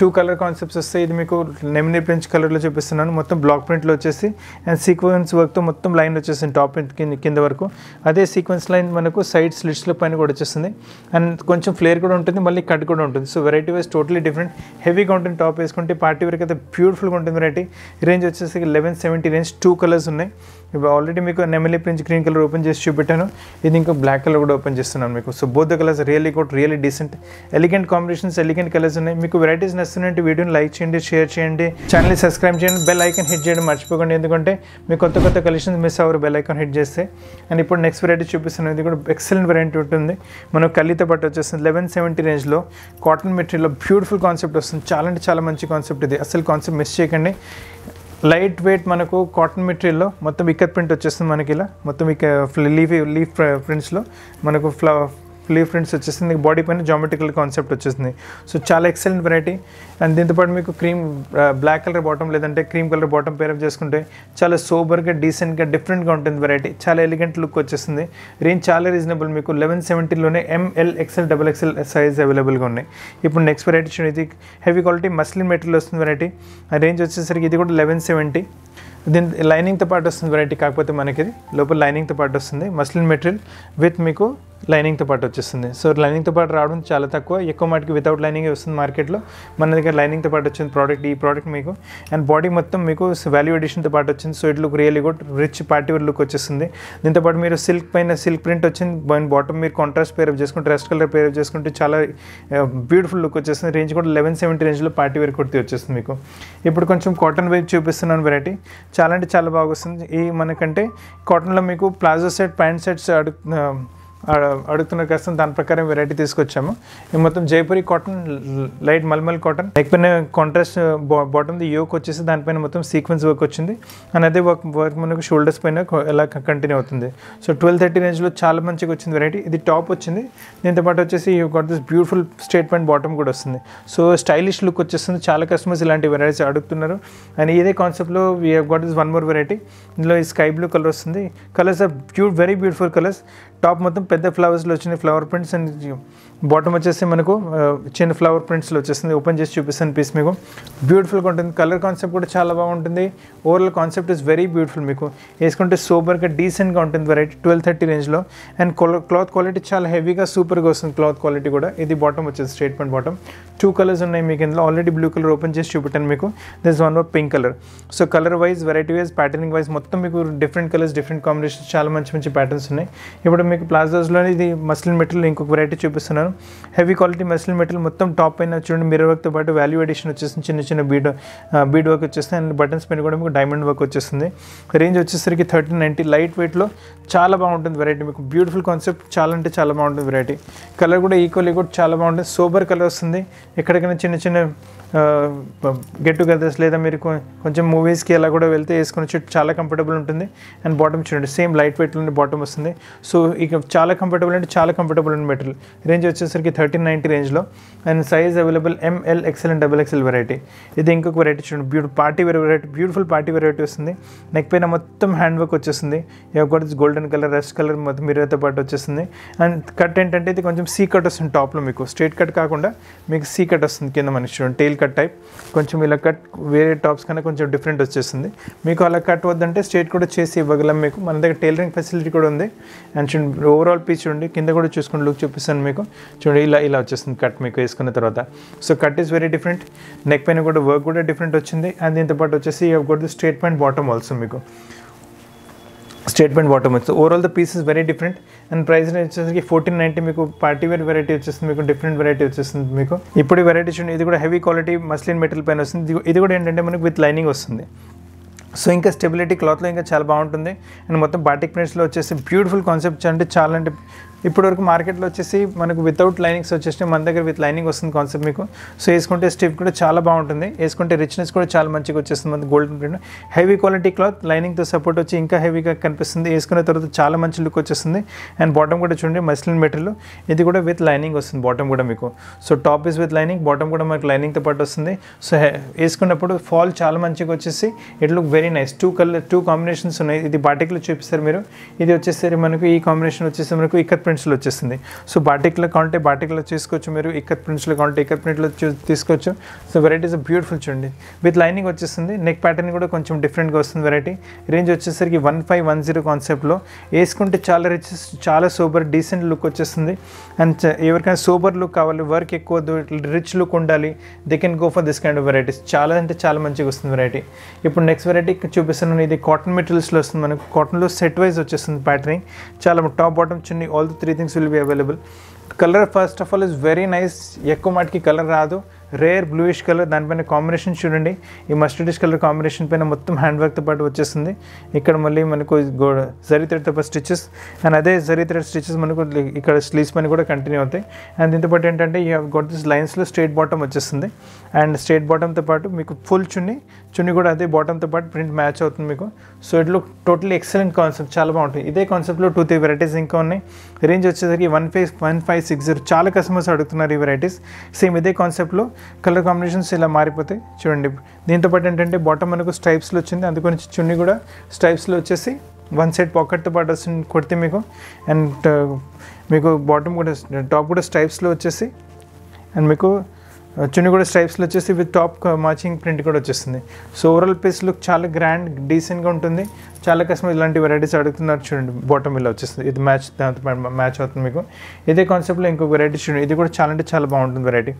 టూ కలర్ కాన్సెప్ట్స్ వస్తాయి ఇది మీకు నెమినీ పెంచ్ కలర్లో చూపిస్తున్నాను మొత్తం బ్లాక్ ప్రింట్లో వచ్చేసి అండ్ సీక్వెన్స్ వర్క్తో మొత్తం లైన్ వచ్చేసింది టాప్ ప్రింట్ కింద వరకు అదే సీక్వెన్స్ లైన్ మనకు సైడ్ స్లిట్స్లో పైన కూడా వచ్చేస్తుంది అండ్ కొంచెం ఫ్లేర్ కూడా ఉంటుంది మళ్ళీ కట్ కూడా ఉంటుంది so variety wise totally different హెవీగా ఉంటుంది టాప్ వేసుకుంటే పార్టీ వరకు అయితే బ్యూటిఫుల్గా ఉంటుంది వెరైటీ రేంజ్ వచ్చేసి eleven seventy range two colours ఉన్నాయి ఇవి ఆల్రెడీ మీకు నెమిలీ ప్రింట్ గ్రీన్ కలర్ ఓపెన్ చేసి చూపెట్టాను ఇది ఇంకా బ్లాక్ కలర్ కూడా ఓపెన్ చేస్తున్నాను మీకు సో బోధ కలర్స్ రియల్లీ కూడా really decent elegant combinations elegant colours ఉన్నాయి మీకు వెరైటీస్ చేస్తున్నట్టు వీడియోని లైక్ చేయండి షేర్ చేయండి ఛానల్ని సబ్స్క్రైబ్ చేయండి బెల్ ఐకన్ హిట్ చేయడం మర్చిపోకండి ఎందుకంటే మీ కొత్త కొత్త కలెక్షన్స్ మిస్ అవ్వరు బెల్ ఐకన్ హిట్ చేస్తే అండ్ ఇప్పుడు నెక్స్ట్ వెరైటీ చూపిస్తున్నాను ఇది కూడా ఎక్సలెంట్ వెరైటీ ఉంటుంది మనకు కల్లితో పాటు వచ్చేస్తుంది లెవెన్ సెవెంటీ రేంజ్లో కాటన్ మెటీరియల్లో బ్యూటిఫుల్ కాన్సెప్ట్ వస్తుంది చాలా అంటే చాలా మంచి కాన్సెప్ట్ ఇది అసలు కాన్సెప్ట్ మిస్ చేయకండి లైట్ వెయిట్ మనకు కాటన్ మెటీరియల్లో మొత్తం వికెట్ ప్రింట్ వచ్చేస్తుంది మనకి ఇలా మొత్తం ఇక లీఫ్ లీఫ్ ప్రింట్స్లో మనకు ఫ్లవర్ లీవ్ ప్రింట్స్ వచ్చేసింది బాడీ పైన జామెట్రికల్ కాన్సెప్ట్ వచ్చేసింది సో చాలా ఎక్సలెంట్ వెరైటీ అండ్ దీంతోపాటు మీకు క్రీమ్ బ్లాక్ కలర్ బాటమ్ లేదంటే క్రీమ్ కలర్ బాటమ్ పేరప్ చేసుకుంటే చాలా సోబర్గా డీసెంట్గా డిఫరెంట్గా ఉంటుంది వెరైటీ చాలా ఎలిగెంట్ లుక్ వచ్చేసింది రేంజ్ చాలా రీజనబుల్ మీకు లెవెన్ సెవెంటీలోనే M L XL double XL size అవైలబుల్గా ఉన్నాయి ఇప్పుడు నెక్స్ట్ వెరైటీ చూడండి ఇది హెవీ క్వాలిటీ మస్లిన్ మెటీరియల్ వస్తుంది వెరైటీ రేంజ్ వచ్చేసరికి ఇది కూడా లెవెన్ సెవెంటీ దీని లైనింగ్తో పాటు వస్తుంది వెరైటీ కాకపోతే మనకి లోపల లైనింగ్తో పాటు వస్తుంది మస్లిన్ మెటీరియల్ విత్ మీకు లైనింగ్తో పాటు వచ్చేస్తుంది సో లైనింగ్తో పాటు రావడం చాలా తక్కువ ఎక్కువ మటుకు వితౌట్ లైనింగ్ వస్తుంది మార్కెట్లో మన దగ్గర లైనింగ్తో పాటు వచ్చింది ప్రోడక్ట్ ఈ ప్రోడక్ట్ మీకు అండ్ బాడీ మొత్తం మీకు వాల్యూ ఎడిషన్తో పాటు వచ్చింది so it look really good rich party look వచ్చేస్తుంది పాటు మీరు సిల్క్ పైన సిల్క్ ప్రింట్ వచ్చింది బాటమ్ మీరు కాంట్రాస్ట్ పేరప్ చేసుకుంటే రెస్ట్ కలర్ పేరప్ చేసుకుంటే చాలా బ్యూటిఫుల్ uh, లుక్ వచ్చేస్తుంది రేంజ్ కూడా లెవెన్ సెవెంటీ రేంజ్లో పార్టీ వేర్ కుర్తి వచ్చేస్తుంది మీకు ఇప్పుడు కొంచెం కాటన్ వైపు చూపిస్తున్నాను వెరైటీ చాలా అంటే చాలా బాగా వస్తుంది ఈ మనకంటే కాటన్లో మీకు ప్లాజో సెట్ ప్యాంట్ సెట్స్ అడుగుతున్న కష్టం దాని ప్రకారం వెరైటీ తీసుకొచ్చాము ఇది మొత్తం జైపూరి కాటన్ లైట్ మల్మల్ కాటన్ పైన కాంట్రాస్ట్ బాటమ్ ది యోక్ వచ్చేసి దానిపైన మొత్తం సీక్వెన్స్ వర్క్ వచ్చింది అండ్ అదే వర్క్ వర్క్ మనకు షోల్డర్స్ పైన ఎలా కంటిన్యూ అవుతుంది సో ట్వెల్వ్ థర్టీ రేంజ్లో చాలా మంచిగా వచ్చింది వెరైటీ ఇది టాప్ వచ్చింది దీంతో పాటు వచ్చేసి you got this beautiful statement bottom కూడా వస్తుంది సో స్టైలిష్ లుక్ వచ్చేస్తుంది చాలా కస్టమర్స్ ఇలాంటి వెరైటీస్ అడుగుతున్నారు అండ్ ఇదే కాన్సెప్ట్లో we have got this one more variety ఇందులో ఈ స్కై బ్లూ కలర్ వస్తుంది కలర్స్ ఆర్ బ్యూ వెరీ బ్యూటిఫుల్ కలర్స్ टाप मत फ्लवर्स फ्लवर् प्रिंट्स బాటమ్ వచ్చేసి మనకు చిన్న ఫ్లవర్ ప్రింట్స్లో వచ్చేసింది ఓపెన్ చేసి చూపిస్తాను పీస్ మీకు బ్యూటిఫుల్గా ఉంటుంది కలర్ కాన్సెప్ట్ కూడా చాలా బాగుంటుంది overall concept is very beautiful మీకు వేసుకుంటే సూపర్గా డీసెంట్గా ఉంటుంది వెరైటీ ట్వెల్వ్ థర్టీ రేంజ్లో అండ్ క్లాత్ క్వాలిటీ చాలా హెవీగా సూపర్గా వస్తుంది క్లాత్ క్వాలిటీ కూడా ఇది బాటమ్ వచ్చేసి స్టేట్మెంట్ బాటమ్ టూ కలర్స్ ఉన్నాయి మీకు ఇందులో ఆల్రెడీ బ్లూ కలర్ ఓపెన్ చేసి చూపెట్టాను మీకు this one more pink colour so colour wise variety wise patterning wise మొత్తం మీకు డిఫరెంట్ కలర్స్ డిఫరెంట్ కాంబినేషన్స్ చాలా మంచి మంచి ప్యాటర్న్స్ ఉన్నాయి ఇప్పుడు మీకు ప్లాజాస్లో ఇది మస్లిన్ మెటీరియల్ ఇంకొక వెరైటీ చూపిస్తున్నాను చూపిస్తున్నాను హెవీ క్వాలిటీ మెసిల్ మెటీరియల్ మొత్తం టాప్ పైన చూడండి మిర్రర్ వర్క్తో పాటు వాల్యూ ఎడిషన్ వచ్చేసింది చిన్న చిన్న బీడ్ బీడ్ వర్క్ వచ్చేస్తే అండ్ బటన్స్ పైన కూడా మీకు డైమండ్ వర్క్ వచ్చేస్తుంది రేంజ్ వచ్చేసరికి థర్టీన్ నైంటీ లైట్ వెయిట్లో చాలా బాగుంటుంది వెరైటీ మీకు బ్యూటిఫుల్ కాన్సెప్ట్ చాలా అంటే చాలా బాగుంటుంది వెరైటీ కలర్ కూడా ఈక్వల్లీ కూడా చాలా బాగుంటుంది సూపర్ కలర్ వస్తుంది ఎక్కడికైనా చిన్న చిన్న గెట్ టుగెదర్స్ లేదా మీరు కొంచెం మూవీస్కి ఎలా కూడా వెళ్తే వేసుకొని చాలా కంఫర్టబుల్ ఉంటుంది అండ్ బాటమ్ చూడండి సేమ్ లైట్ వెయిట్ నుండి బాటమ్ వస్తుంది సో ఇక చాలా కంఫర్టబుల్ అంటే చాలా కంఫర్టబుల్ అండ్ మెటీరియల్ రేంజ్ వచ్చేసరికి థర్టీన్ నైంటీ రేంజ్లో and size available M L XL and double XL variety ఇది ఇంకొక వెరైటీ చూడండి beauty party wear variety beautiful party variety వస్తుంది నెక్ పైన మొత్తం హ్యాండ్ వర్క్ వచ్చేస్తుంది ఒకటి గోల్డెన్ కలర్ రెస్ట్ కలర్ మొత్తం మీరతో పాటు వచ్చేస్తుంది అండ్ కట్ ఏంటంటే ఇది కొంచెం సీ కట్ వస్తుంది టాప్లో మీకు స్ట్రేట్ కట్ కాకుండా మీకు సీ కట్ వస్తుంది కింద మనిషి చూడండి టైల్ కట్ కట్ టైప్ కొంచెం ఇలా కట్ వేరే టాప్స్ కన్నా కొంచెం డిఫరెంట్ వచ్చేస్తుంది మీకు అలా కట్ వద్దంటే స్ట్రేట్ కూడా చేసి ఇవ్వగలం మీకు మన దగ్గర టైలరింగ్ ఫెసిలిటీ కూడా ఉంది అండ్ చూడండి ఓవరాల్ పీస్ చూడండి కింద కూడా చూసుకుని లుక్ చూపిస్తాను మీకు చూడండి ఇలా ఇలా వచ్చేస్తుంది కట్ మీకు వేసుకున్న తర్వాత so cut is very different neck పైన కూడా వర్క్ కూడా డిఫరెంట్ వచ్చింది అండ్ దీంతోపాటు వచ్చేసి ఇవ్వకూడదు స్ట్రేట్ పాయింట్ బాటమ్ ఆల్సో మీకు స్టేట్మెంట్ బాటమ్ వచ్చింది overall the piece is very different and price వచ్చేసరికి ఫోర్టీన్ నైంటీ మీకు పార్టీ వేర్ వెరైటీ వచ్చేస్తుంది మీకు డిఫరెంట్ వెరైటీ వచ్చేస్తుంది మీకు ఇప్పుడు వెరైటీ చూడండి ఇది కూడా హెవీ క్వాలిటీ మస్లిన్ మెటీరియల్ పైన వస్తుంది ఇది కూడా ఏంటంటే మనకు విత్ లైనింగ్ వస్తుంది సో ఇంకా స్టెబిలిటీ క్లాత్లో ఇంకా చాలా బాగుంటుంది అండ్ మొత్తం బాటిక్ ప్రింట్స్లో వచ్చేసి బ్యూటిఫుల్ కాన్సెప్ట్స్ అంటే చాలా అంటే ఇప్పటి వరకు మార్కెట్లో వచ్చేసి మనకు వితౌట్ లైనింగ్స్ వచ్చేసి మన దగ్గర విత్ లైనింగ్ వస్తుంది కాన్సెప్ట్ మీకు సో వేసుకుంటే స్టిప్ కూడా చాలా బాగుంటుంది వేసుకుంటే రిచ్నెస్ కూడా చాలా మంచిగా వచ్చేస్తుంది మన golden print heavy quality cloth లైనింగ్తో సపోర్ట్ వచ్చి ఇంకా హెవీగా కనిపిస్తుంది వేసుకున్న తర్వాత చాలా మంచి లుక్ వచ్చేస్తుంది అండ్ బాటమ్ కూడా చూడండి మస్లిన్ మెటీరియల్ ఇది కూడా విత్ లైనింగ్ వస్తుంది బాటమ్ కూడా మీకు so top is with lining bottom కూడా మనకు లైనింగ్తో పాటు వస్తుంది సో వేసుకున్నప్పుడు ఫాల్ చాలా మంచిగా వచ్చేసి it look very nice two colour two combinations ఉన్నాయి ఇది బాటిక్లో చూపిస్తారు మీరు ఇది వచ్చేసరి మనకు ఈ కాంబినేషన్ వచ్చేసి మనకు ఇక్కడ ప్రింట్ ప్రింట్స్లో వచ్చేస్తుంది సో బాటిక్లో కావాలంటే బాటిక్లో చేసుకోవచ్చు మీరు ఇక్కత్ ప్రింట్స్లో కావాలంటే ఇక్కత్ ప్రింట్లో తీసుకోవచ్చు సో వెరైటీస్ బ్యూటిఫుల్ చూడండి విత్ లైనింగ్ వచ్చేస్తుంది నెక్ ప్యాటర్న్ కూడా కొంచెం డిఫరెంట్గా వస్తుంది వెరైటీ రేంజ్ వచ్చేసరికి వన్ ఫైవ్ వన్ జీరో కాన్సెప్ట్లో వేసుకుంటే చాలా రిచ్ చాలా సూపర్ డీసెంట్ లుక్ వచ్చేస్తుంది అండ్ ఎవరికైనా సూపర్ లుక్ కావాలి వర్క్ ఎక్కువ రిచ్ లుక్ ఉండాలి they can go for this kind of varieties చాలా అంటే చాలా మంచిగా వస్తుంది వెరైటీ ఇప్పుడు నెక్స్ట్ వెరైటీ చూపిస్తున్నాను ఇది కాటన్ మెటీరియల్స్లో వస్తుంది మనకు కాటన్లో సెట్ వైజ్ వచ్చేస్తుంది ప్యాటర్నింగ్ చాలా టాప్ బాటమ్ చిన్న all the three things will be available color first of all is very nice ఎక్కువ మటుకి color raado. Rare bluish colour దానిపైన కాంబినేషన్ చూడండి ఈ మస్టర్డిష్ కలర్ కాంబినేషన్ పైన మొత్తం హ్యాండ్ వర్క్తో పాటు వచ్చేస్తుంది ఇక్కడ మళ్ళీ మనకు గోడ థ్రెడ్తో పాటు స్టిచెస్ అండ్ అదే జరీ స్టిచ్చెస్ స్టిచెస్ మనకు ఇక్కడ స్లీవ్స్ పైన కూడా కంటిన్యూ అవుతాయి అండ్ దీంతో పాటు ఏంటంటే ఈ గొట్ దిస్ లైన్స్లో స్ట్రేట్ బాటమ్ వచ్చేస్తుంది అండ్ స్ట్రేట్ బాటంతో పాటు మీకు ఫుల్ చున్ని చున్ని కూడా అదే బాటంతో పాటు ప్రింట్ మ్యాచ్ అవుతుంది మీకు సో ఇట్లో టోటలీ ఎక్సలెంట్ కాన్సెప్ట్ చాలా బాగుంటుంది ఇదే కాన్సెప్ట్లో టూ త్రీ వెరైటీస్ ఇంకా ఉన్నాయి రేంజ్ వచ్చేసరికి one five one five six zero చాలా కస్టమర్స్ అడుగుతున్నారు ఈ వెరైటీస్ సేమ్ ఇదే కాన్సెప్ట్లో కలర్ కాంబినేషన్స్ ఇలా మారిపోతాయి చూడండి దీంతో పాటు ఏంటంటే బాటమ్ మనకు స్ట్రైప్స్లో వచ్చింది అందుకని చున్నీ కూడా స్ట్రైప్స్లో వచ్చేసి వన్ సైడ్ పాకెట్తో పాటు వస్తుంది కొడితే మీకు అండ్ uh, మీకు బాటమ్ కూడా టాప్ కూడా స్ట్రైప్స్లో వచ్చేసి అండ్ మీకు uh, చున్నీ కూడా స్ట్రైప్స్లో వచ్చేసి విత్ టాప్ మ్యాచింగ్ ప్రింట్ కూడా వచ్చేస్తుంది సో ఓవరాల్ పీస్ లుక్ చాలా గ్రాండ్ డీసెంట్గా ఉంటుంది చాలా కష్టం ఇలాంటి వెరైటీస్ అడుగుతున్నారు చూడండి బాటమ్ ఇలా వచ్చేస్తుంది ఇది మ్యాచ్ దాంతో మ్యాచ్ అవుతుంది మీకు ఇదే కాన్సెప్ట్లో ఇంకొక వెరైటీ చూడండి ఇది కూడా చాలా అంటే చాలా బాగుంటుంది వెరైటీ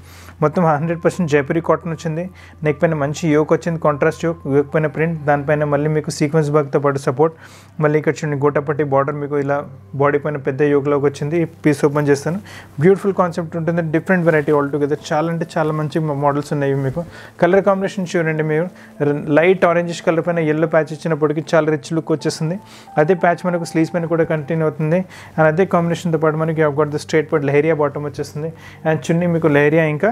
మొత్తం హండ్రెడ్ పర్సెంట్ జైపూరి కాటన్ వచ్చింది నెక్ పైన మంచి యోక్ వచ్చింది కాంట్రాస్ట్ యోక్ యోక్ పైన ప్రింట్ దానిపైన మళ్ళీ మీకు సీక్వెన్స్ బాగ్తో పాటు సపోర్ట్ మళ్ళీ ఇక్కడ చూడండి గోటపట్టి బార్డర్ మీకు ఇలా బాడీ పైన పెద్ద యోగలోకి వచ్చింది పీస్ ఓపెన్ చేస్తాను బ్యూటిఫుల్ కాన్సెప్ట్ ఉంటుంది డిఫరెంట్ వెరైటీ ఆల్ టుగెదర్ చాలా అంటే చాలా మంచి మోడల్స్ ఉన్నాయి మీకు కలర్ కాంబినేషన్ చూడండి మీరు లైట్ ఆరెంజ్ కలర్ పైన ఎల్లో ప్యాచ్ ఇచ్చినప్పటికీ చాలా రిచ్ ప్యాచ్ లుక్ వచ్చేస్తుంది అదే ప్యాచ్ మనకు స్లీవ్స్ పైన కూడా కంటిన్యూ అవుతుంది అండ్ అదే కాంబినేషన్తో పాటు మనకి ఒక ద స్ట్రేట్ పాటు లెహరియా బాటమ్ వచ్చేస్తుంది అండ్ చున్నీ మీకు లెహరియా ఇంకా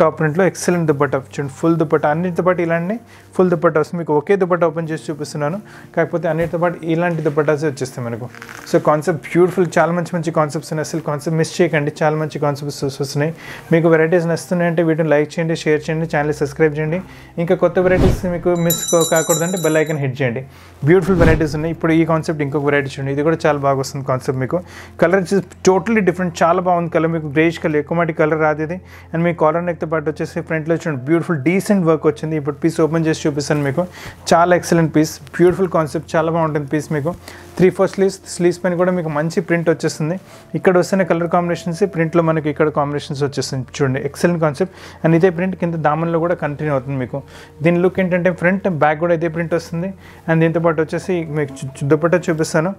టాప్ ప్రింట్లో ఎక్సలెంట్ దుపట్టా చూడండి ఫుల్ దుపట్టా అన్నిటితో పాటు ఇలాంటి ఫుల్ దుపట్టాస్ మీకు ఒకే దుపట్టా ఓపెన్ చేసి చూపిస్తున్నాను కాకపోతే అన్నిటితో పాటు ఇలాంటి దుపట్టాస్ వచ్చేస్తాయి మనకు సో కాన్సెప్ట్ బ్యూటిఫుల్ చాలా మంచి మంచి కాన్సెప్ట్స్ ఉన్నాయి అసలు కాన్సెప్ట్ మిస్ చేయకండి చాలా మంచి కాన్సెప్ట్స్ వస్తున్నాయి మీకు వెరైటీస్ నచ్చుతున్నాయంటే వీటిని లైక్ చేయండి షేర్ చేయండి ఛానల్ సబ్స్క్రైబ్ చేయండి ఇంకా కొత్త వెరైటీస్ మీకు మిస్ కాకూడదంటే బెల్ ఐకన్ హిట్ చేయండి బ్యూటిఫుల్ వెరైటీస్ ఉన్నాయి ఇప్పుడు ఈ కాన్సెప్ట్ ఇంకొక వెరైటీ చూడండి ఇది కూడా చాలా బాగా వస్తుంది కాన్సెప్ట్ మీకు కలర్ టోటలీ డిఫరెంట్ చాలా బాగుంది కలర్ మీకు గ్రేష్ కలర్ ఎక్కువ మట్టి కలర్ రాదు అండ్ మీ కాలర్ నెక్తో విత్ బట్ వచ్చేసి ఫ్రంట్లో వచ్చిన బ్యూటిఫుల్ డీసెంట్ వర్క్ వచ్చింది ఇప్పుడు పీస్ ఓపెన్ చేసి చూపిస్తాను మీకు చాలా ఎక్సలెంట్ పీస్ బ్యూటిఫుల్ కాన్సెప్ట్ చాలా బాగుంటుంది పీస్ మీకు త్రీ ఫోర్ స్లీవ్స్ స్లీవ్స్ పైన కూడా మీకు మంచి ప్రింట్ వచ్చేస్తుంది ఇక్కడ వస్తున్న కలర్ కాంబినేషన్స్ ప్రింట్లో మనకి ఇక్కడ కాంబినేషన్స్ వచ్చేస్తుంది చూడండి ఎక్సలెంట్ కాన్సెప్ట్ అండ్ ఇదే ప్రింట్ కింద దామన్లో కూడా కంటిన్యూ అవుతుంది మీకు దీని లుక్ ఏంటంటే ఫ్రంట్ బ్యాక్ కూడా ఇదే ప్రింట్ వస్తుంది అండ్ దీంతోపాటు వచ్చేసి మీకు దుప్పట్టా చూపిస్తాను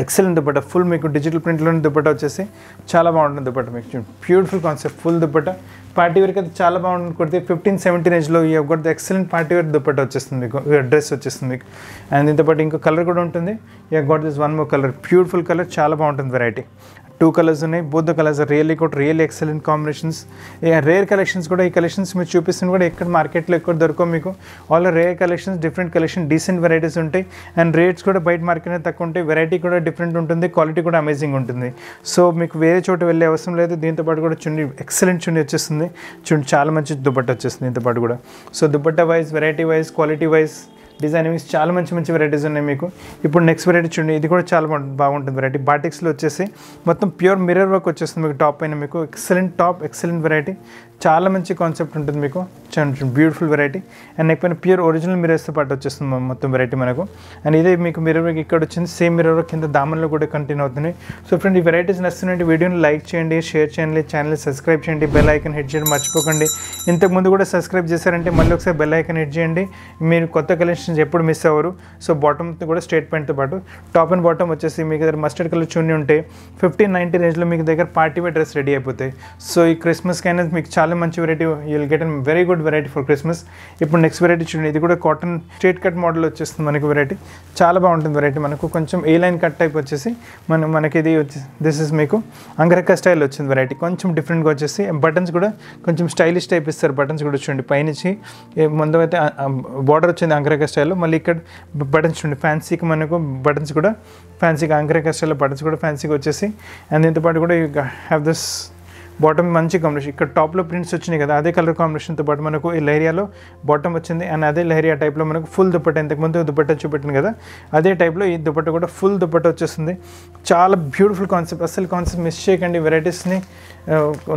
ఎక్సలెంట్ దుపట్టా ఫుల్ మీకు డిజిటల్ ప్రింట్లోని దుపట్టా వచ్చేసి చాలా బాగుంటుంది దుప్పట మీకు beautiful concept full dupatta party వేర్కి అయితే చాలా బాగుంటుంది కొడితే ఫిఫ్టీన్ సెవెంటీన్ ఏజ్లో ఈ ఒక్కటి ఎక్సలెంట్ పార్టీ వేర్ దుపట్టా వచ్చేస్తుంది మీకు డ్రెస్ వచ్చేస్తుంది మీకు అండ్ దీంతోపాటు ఇంకో కలర్ కూడా ఉంటుంది ఈ got this one more colour beautiful colour చాలా బాగుంటుంది వెరైటీ టూ కలర్స్ ఉన్నాయి బోత్ ద కలర్స్ రియల్లీ కూడా real excellent combinations rare collections కూడా ఈ కలెక్షన్స్ మీరు చూపిస్తుంది కూడా ఎక్కడ మార్కెట్లో ఎక్కడ దొరకవు మీకు all rare collections different collection decent varieties ఉంటాయి అండ్ రేట్స్ కూడా బయట మార్కెట్ తక్కువ ఉంటాయి వెరైటీ కూడా డిఫరెంట్ ఉంటుంది క్వాలిటీ కూడా అమేజింగ్ ఉంటుంది సో మీకు వేరే చోట వెళ్ళే అవసరం లేదు దీంతోపాటు కూడా చుండి ఎక్సలెంట్ చుండి వచ్చేస్తుంది చుండి చాలా మంచి దుప్పట్ట వచ్చేస్తుంది దీంతోపాటు కూడా so dupatta wise variety wise quality wise wings చాలా మంచి మంచి వెరైటీస్ ఉన్నాయి మీకు ఇప్పుడు నెక్స్ట్ వెరైటీ చూడండి ఇది కూడా చాలా బాగుంటుంది వెరైటీ బాటిక్స్లో వచ్చేసి మొత్తం ప్యూర్ మిర్రర్ వర్క్ వచ్చేస్తుంది మీకు టాప్ అయిన మీకు ఎక్సలెంట్ టాప్ ఎక్సలెంట్ వెరైటీ చాలా మంచి కాన్సెప్ట్ ఉంటుంది మీకు బ్యూటిఫుల్ వెరైటీ అండ్ నెక్పైన ప్యూర్ ఒరిజినల్ మిరర్స్తో పాటు వచ్చేస్తుంది మొత్తం వెరైటీ మనకు అండ్ ఇదే మీకు మిర్రర్ ఇక్కడ వచ్చింది సేమ్ మిర్రర్ కింద దామన్లో కూడా కంటిన్యూ అవుతుంది సో ఫ్రెండ్ ఈ వెరైటీస్ నచ్చినట్టు వీడియోని లైక్ చేయండి షేర్ చేయండి ఛానల్ సబ్స్క్రైబ్ చేయండి బెల్ ఐకన్ హిట్ చేయండి మర్చిపోకండి ఇంతకుముందు కూడా సబ్స్క్రైబ్ చేశారంటే మళ్ళీ ఒకసారి బెల్ ఐకన్ హిట్ చేయండి మీరు కొత్త కలెక్షన్స్ ఎప్పుడు మిస్ అవ్వరు సో బాటమ్ కూడా స్టేట్ పెయింట్తో పాటు టాప్ అండ్ బాటమ్ వచ్చేసి మీకు దగ్గర మస్టర్డ్ కలర్ చూని ఉంటే ఫిఫ్టీన్ నైంటీ రేంజ్లో మీకు దగ్గర పార్టీ వేర్ డ్రెస్ రెడీ అయిపోతాయి సో ఈ క్రిస్మస్కి అయినా మీకు చాలా చాలా మంచి variety you'll get an very good variety for Christmas ఇప్పుడు నెక్స్ట్ వెరైటీ చూడండి ఇది కూడా కాటన్ స్ట్రేట్ కట్ మోడల్ వచ్చేస్తుంది మనకి వెరైటీ చాలా బాగుంటుంది వెరైటీ మనకు కొంచెం ఏ లైన్ కట్ టైప్ వచ్చేసి మన మనకి ఇది వచ్చేసి దిస్ ఇస్ మీకు అంగరక్క స్టైల్ వచ్చింది వెరైటీ కొంచెం డిఫరెంట్గా వచ్చేసి బటన్స్ కూడా కొంచెం స్టైలిష్ టైప్ ఇస్తారు బటన్స్ కూడా చూడండి పైనుంచి ముందు అయితే బార్డర్ వచ్చింది అంగరక్క స్టైల్లో మళ్ళీ ఇక్కడ బటన్స్ చూడండి ఫ్యాన్సీకి మనకు బటన్స్ కూడా ఫ్యాన్సీగా అంగరక్క స్టైల్లో బటన్స్ కూడా ఫ్యాన్సీగా వచ్చేసి అండ్ దీంతోపాటు కూడా యూ హ్యావ్ దిస్ బాటమ్ మంచి కాంబినేషన్ ఇక్కడ టాప్లో ప్రింట్స్ వచ్చినాయి కదా అదే కలర్ కాంబినేషన్తో పాటు మనకు ఈ లహరియాలో బాటమ్ వచ్చింది అండ్ అదే లహరియా టైప్లో మనకు ఫుల్ దుప్పట్ట ఇంతకుముందు దుప్పట్ట చూపెట్టింది కదా అదే టైప్లో ఈ దుప్పట్ట కూడా ఫుల్ దుప్పట్ట వచ్చేస్తుంది చాలా బ్యూటిఫుల్ కాన్సెప్ట్ అసలు కాన్సెప్ట్ మిస్ చేయకండి వెరైటీస్ని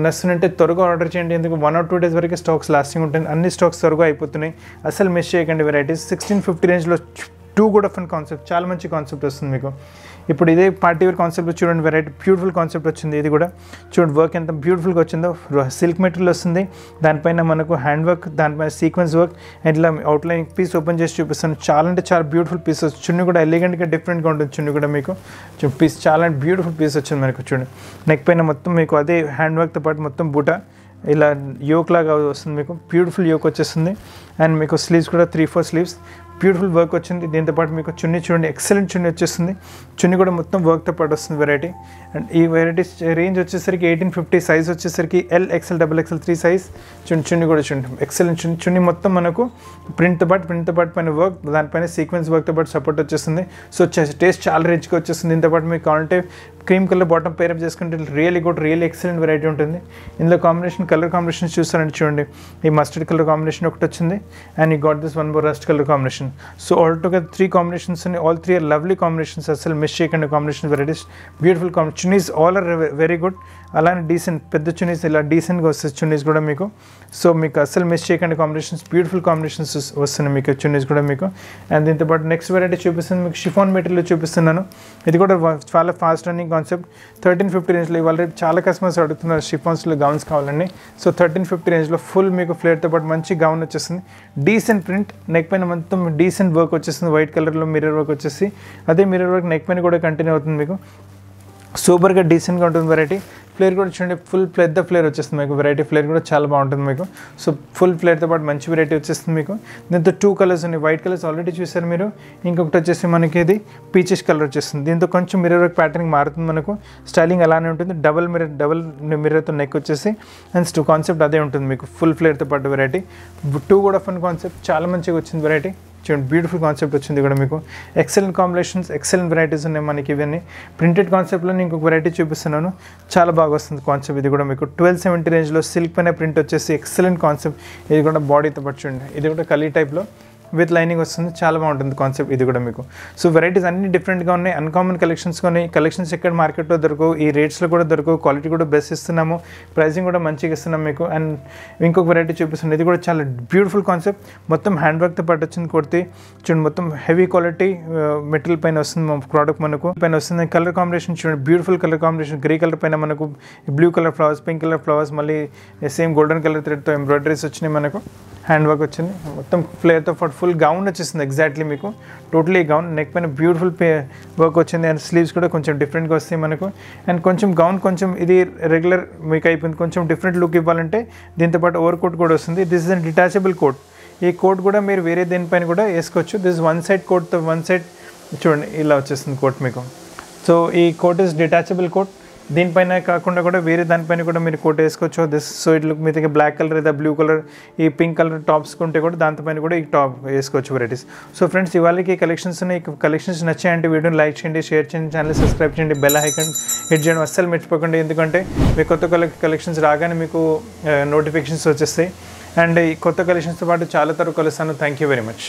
నచ్చునంటే త్వరగా ఆర్డర్ చేయండి ఎందుకు వన్ ఆర్ టూ డేస్ వరకు స్టాక్స్ లాస్టింగ్ ఉంటుంది అన్ని స్టాక్స్ త్వరగా అయిపోతున్నాయి అసలు మిస్ చేయకండి వెరైటీస్ సిక్స్టీన్ ఫిఫ్టీ రేంజ్లో టూ గుడ్ ఆఫ్ కాన్సెప్ట్ చాలా మంచి కాన్సెప్ట్ వస్తుంది మీకు ఇప్పుడు ఇదే పార్టీ వేర్ కాన్సెప్ట్ చూడండి వెరైటీ బ్యూటిఫుల్ కాన్సెప్ట్ వచ్చింది ఇది కూడా చూడండి వర్క్ ఎంత బ్యూటిఫుల్గా వచ్చిందో సిల్క్ మెటీరియల్ వస్తుంది దానిపైన మనకు హ్యాండ్ వర్క్ దానిపైన సీక్వెన్స్ వర్క్ ఇట్లా అవుట్లైన్ పీస్ ఓపెన్ చేసి చూపిస్తాను చాలా అంటే చాలా బ్యూటిఫుల్ పీస్ వచ్చి చున్నీ కూడా ఎలిగెంట్గా డిఫరెంట్గా ఉంటుంది చున్ని కూడా మీకు పీస్ చాలా బ్యూటిఫుల్ పీస్ వచ్చింది మనకు చూడండి నెక్ పైన మొత్తం మీకు అదే హ్యాండ్ వర్క్తో పాటు మొత్తం బూట ఇలా యోక్ లాగా వస్తుంది మీకు బ్యూటిఫుల్ యోక్ వచ్చేస్తుంది అండ్ మీకు స్లీవ్స్ కూడా three four sleeves beautiful work వచ్చింది దీంతోపాటు మీకు చున్నీ చూడండి ఎక్సలెంట్ చున్నీ వచ్చేస్తుంది చున్నీ కూడా మొత్తం వర్క్తో పాటు వస్తుంది వెరైటీ అండ్ ఈ వెరైటీస్ రేంజ్ వచ్చేసరికి ఎయిటీన్ ఫిఫ్టీ సైజ్ వచ్చేసరికి L XL double XL three size chunni chunni కూడా చూడండి ఎక్సలెంట్ చున్నీ చున్ని మొత్తం మనకు ప్రింట్తో పాటు ప్రింట్తో పాటు పైన వర్క్ దానిపైన సీక్వెన్స్ వర్క్తో పాటు సపోర్ట్ వచ్చేస్తుంది సో టేస్ట్ చాలా రేంజ్కి వచ్చేస్తుంది దీంతోపాటు మీకు కావాలంటే క్రీమ్ కలర్ బాటమ్ పేరప్ చేసుకుంటే really good real excellent variety ఉంటుంది ఇందులో కాంబినేషన్ కలర్ కాంబినేషన్ చూస్తారంటే చూడండి ఈ మస్టర్డ్ కలర్ కాంబినేషన్ ఒకటి వచ్చింది అండ్ ఈ గాట్ దిస్ వన్ బోర్ rust colour combination so all together three combinations ఉన్నాయి all three are lovely combinations అసలు మిస్ చేయకుండా combination varieties beautiful combination chunnis all are very good అలానే డీసెంట్ పెద్ద చున్నీస్ ఇలా డీసెంట్గా వస్తుంది చున్నీస్ కూడా మీకు సో మీకు అసలు మిస్ చేయకుండా కాంబినేషన్స్ బ్యూటిఫుల్ కాంబినేషన్స్ వస్తున్నాయి మీకు చున్నీస్ కూడా మీకు అండ్ దీంతో పాటు నెక్స్ట్ వెరైటీ చూపిస్తుంది మీకు షిఫాన్ మెటీరియల్ చూపిస్తున్నాను ఇది కూడా చాలా fast running concept thirteen fifty రేంజ్లో ఇవాళ రేపు చాలా కస్టమర్స్ అడుగుతున్నారు షిఫాన్స్లో గౌన్స్ కావాలండి సో థర్టీన్ ఫిఫ్టీ రేంజ్లో ఫుల్ మీకు ఫ్లేట్తో పాటు మంచి గౌన్ వచ్చేస్తుంది డీసెంట్ ప్రింట్ నెక్ పైన మొత్తం డీసెంట్ వర్క్ వచ్చేస్తుంది వైట్ కలర్లో మిర్రర్ వర్క్ వచ్చేసి అదే మిర్రర్ వర్క్ నెక్ పైన కూడా కంటిన్యూ అవుతుంది మీకు సూపర్గా డీసెంట్గా ఉంటుంది వెరైటీ ఫ్లేర్ కూడా చూడండి ఫుల్ ప్లేట్తో ఫ్లేర్ వచ్చేస్తుంది మీకు వెరైటీ ఫ్లేర్ కూడా చాలా బాగుంటుంది మీకు సో ఫుల్ ఫ్లేర్తో పాటు మంచి వెరైటీ వచ్చేస్తుంది మీకు దీంతో టూ కలర్స్ ఉన్నాయి వైట్ కలర్స్ ఆల్రెడీ చూసారు మీరు ఇంకొకటి వచ్చేసి మనకి ఇది పీచెస్ కలర్ వచ్చేస్తుంది దీంతో కొంచెం మిర్రర్ ప్యాటర్నింగ్ మారుతుంది మనకు స్టైలింగ్ అలానే ఉంటుంది డబల్ మిర్రర్ డబల్ మిర్రర్తో నెక్ వచ్చేసి అండ్ టూ కాన్సెప్ట్ అదే ఉంటుంది మీకు ఫుల్ ఫ్లేర్తో పాటు వెరైటీ టూ కూడా ఫన్ కాన్సెప్ట్ చాలా మంచిగా వచ్చింది వెరైటీ చూడండి బ్యూటిఫుల్ కాన్సెప్ట్ వచ్చింది కూడా మీకు ఎక్సలెంట్ కాంబినేషన్స్ ఎక్సలెంట్ వెరైటీస్ ఉన్నాయి మనకి ఇవన్నీ ప్రింటెడ్ కాన్సెప్ట్లో నేను ఇంకొక వెరైటీ చూపిస్తున్నాను చాలా బాగా వస్తుంది కాన్సెప్ట్ ఇది కూడా మీకు ట్వెల్వ్ సెవెంటీ రేంజ్లో సిల్క్ పైన ప్రింట్ వచ్చేసి ఎక్సలెంట్ కాన్సెప్ట్ ఇది కూడా బాడీతో పట్టి చూడండి ఇది కూడా కలీ టైప్లో విత్ లైనింగ్ వస్తుంది చాలా బాగుంటుంది కాన్సెప్ట్ ఇది కూడా మీకు సో వెరైటీస్ అన్ని డిఫరెంట్గా ఉన్నాయి అన్కామన్ కలెక్షన్స్ కొన్ని కలెక్షన్స్ ఎక్కడ మార్కెట్లో దొరకవు ఈ రేట్స్లో కూడా దొరకవు క్వాలిటీ కూడా బెస్ట్ ఇస్తున్నాము ప్రైసింగ్ కూడా మంచిగా ఇస్తున్నాం మీకు అండ్ ఇంకొక వెరైటీ చూపిస్తుంది ఇది కూడా చాలా బ్యూటిఫుల్ కాన్సెప్ట్ మొత్తం హ్యాండ్ వర్క్తో పాటు వచ్చింది కుర్తి చూడండి మొత్తం హెవీ క్వాలిటీ మెటీరియల్ పైన వస్తుంది మా ప్రోడక్ట్ మనకు పైన వస్తుంది కలర్ కాంబినేషన్ చూడండి beautiful colour combination grey colour పైన మనకు blue colour flowers pink colour flowers మళ్ళీ సేమ్ గోల్డెన్ కలర్ థ్రెడ్తో ఎంబ్రాయిడరీస్ వచ్చినాయి మనకు హ్యాండ్ వర్క్ వచ్చింది మొత్తం ఫ్లేర్తో పాటు ఫుల్ గౌన్ వచ్చేసింది ఎగ్జాక్ట్లీ మీకు టోటలీ గౌన్ నెక్ పైన బ్యూటిఫుల్ పే వర్క్ వచ్చింది అండ్ స్లీవ్స్ కూడా కొంచెం డిఫరెంట్గా వస్తాయి మనకు అండ్ కొంచెం గౌన్ కొంచెం ఇది రెగ్యులర్ మీకు అయిపోయింది కొంచెం డిఫరెంట్ లుక్ ఇవ్వాలంటే దీంతోపాటు ఓవర్ కోట్ కూడా వస్తుంది this is an detachable coat ఈ కోట్ కూడా మీరు వేరే దేనిపైన కూడా వేసుకోవచ్చు దిస్ వన్ సైడ్ కోట్తో వన్ సైడ్ చూడండి ఇలా వచ్చేస్తుంది కోట్ మీకు సో ఈ కోట్ ఇస్ డిటాచబుల్ కోట్ దీనిపైన కాకుండా కూడా వేరే దానిపైన కూడా మీరు కోట్ వేసుకోవచ్చు దిస్ సో ఇట్లా మీ దగ్గర బ్లాక్ కలర్ లేదా బ్లూ కలర్ ఈ పింక్ కలర్ టాప్స్ ఉంటే కూడా దానిపైన కూడా ఈ టాప్ వేసుకోవచ్చు వెరైటీస్ సో ఫ్రెండ్స్ ఇవాళకి కలెక్షన్స్ ఉన్నాయి కలెక్షన్స్ నచ్చాయంటే వీడియోని లైక్ చేయండి షేర్ చేయండి ఛానల్ సబ్స్క్రైబ్ చేయండి బెల్ ఐకన్ హిట్ చేయడం అస్సలు మర్చిపోకండి ఎందుకంటే మీ కొత్త కలెక్షన్స్ రాగానే మీకు నోటిఫికేషన్స్ uh, వచ్చేస్తాయి అండ్ ఈ కొత్త కలెక్షన్స్తో పాటు చాలా తరకు కలుస్తాను థ్యాంక్ యూ వెరీ మచ్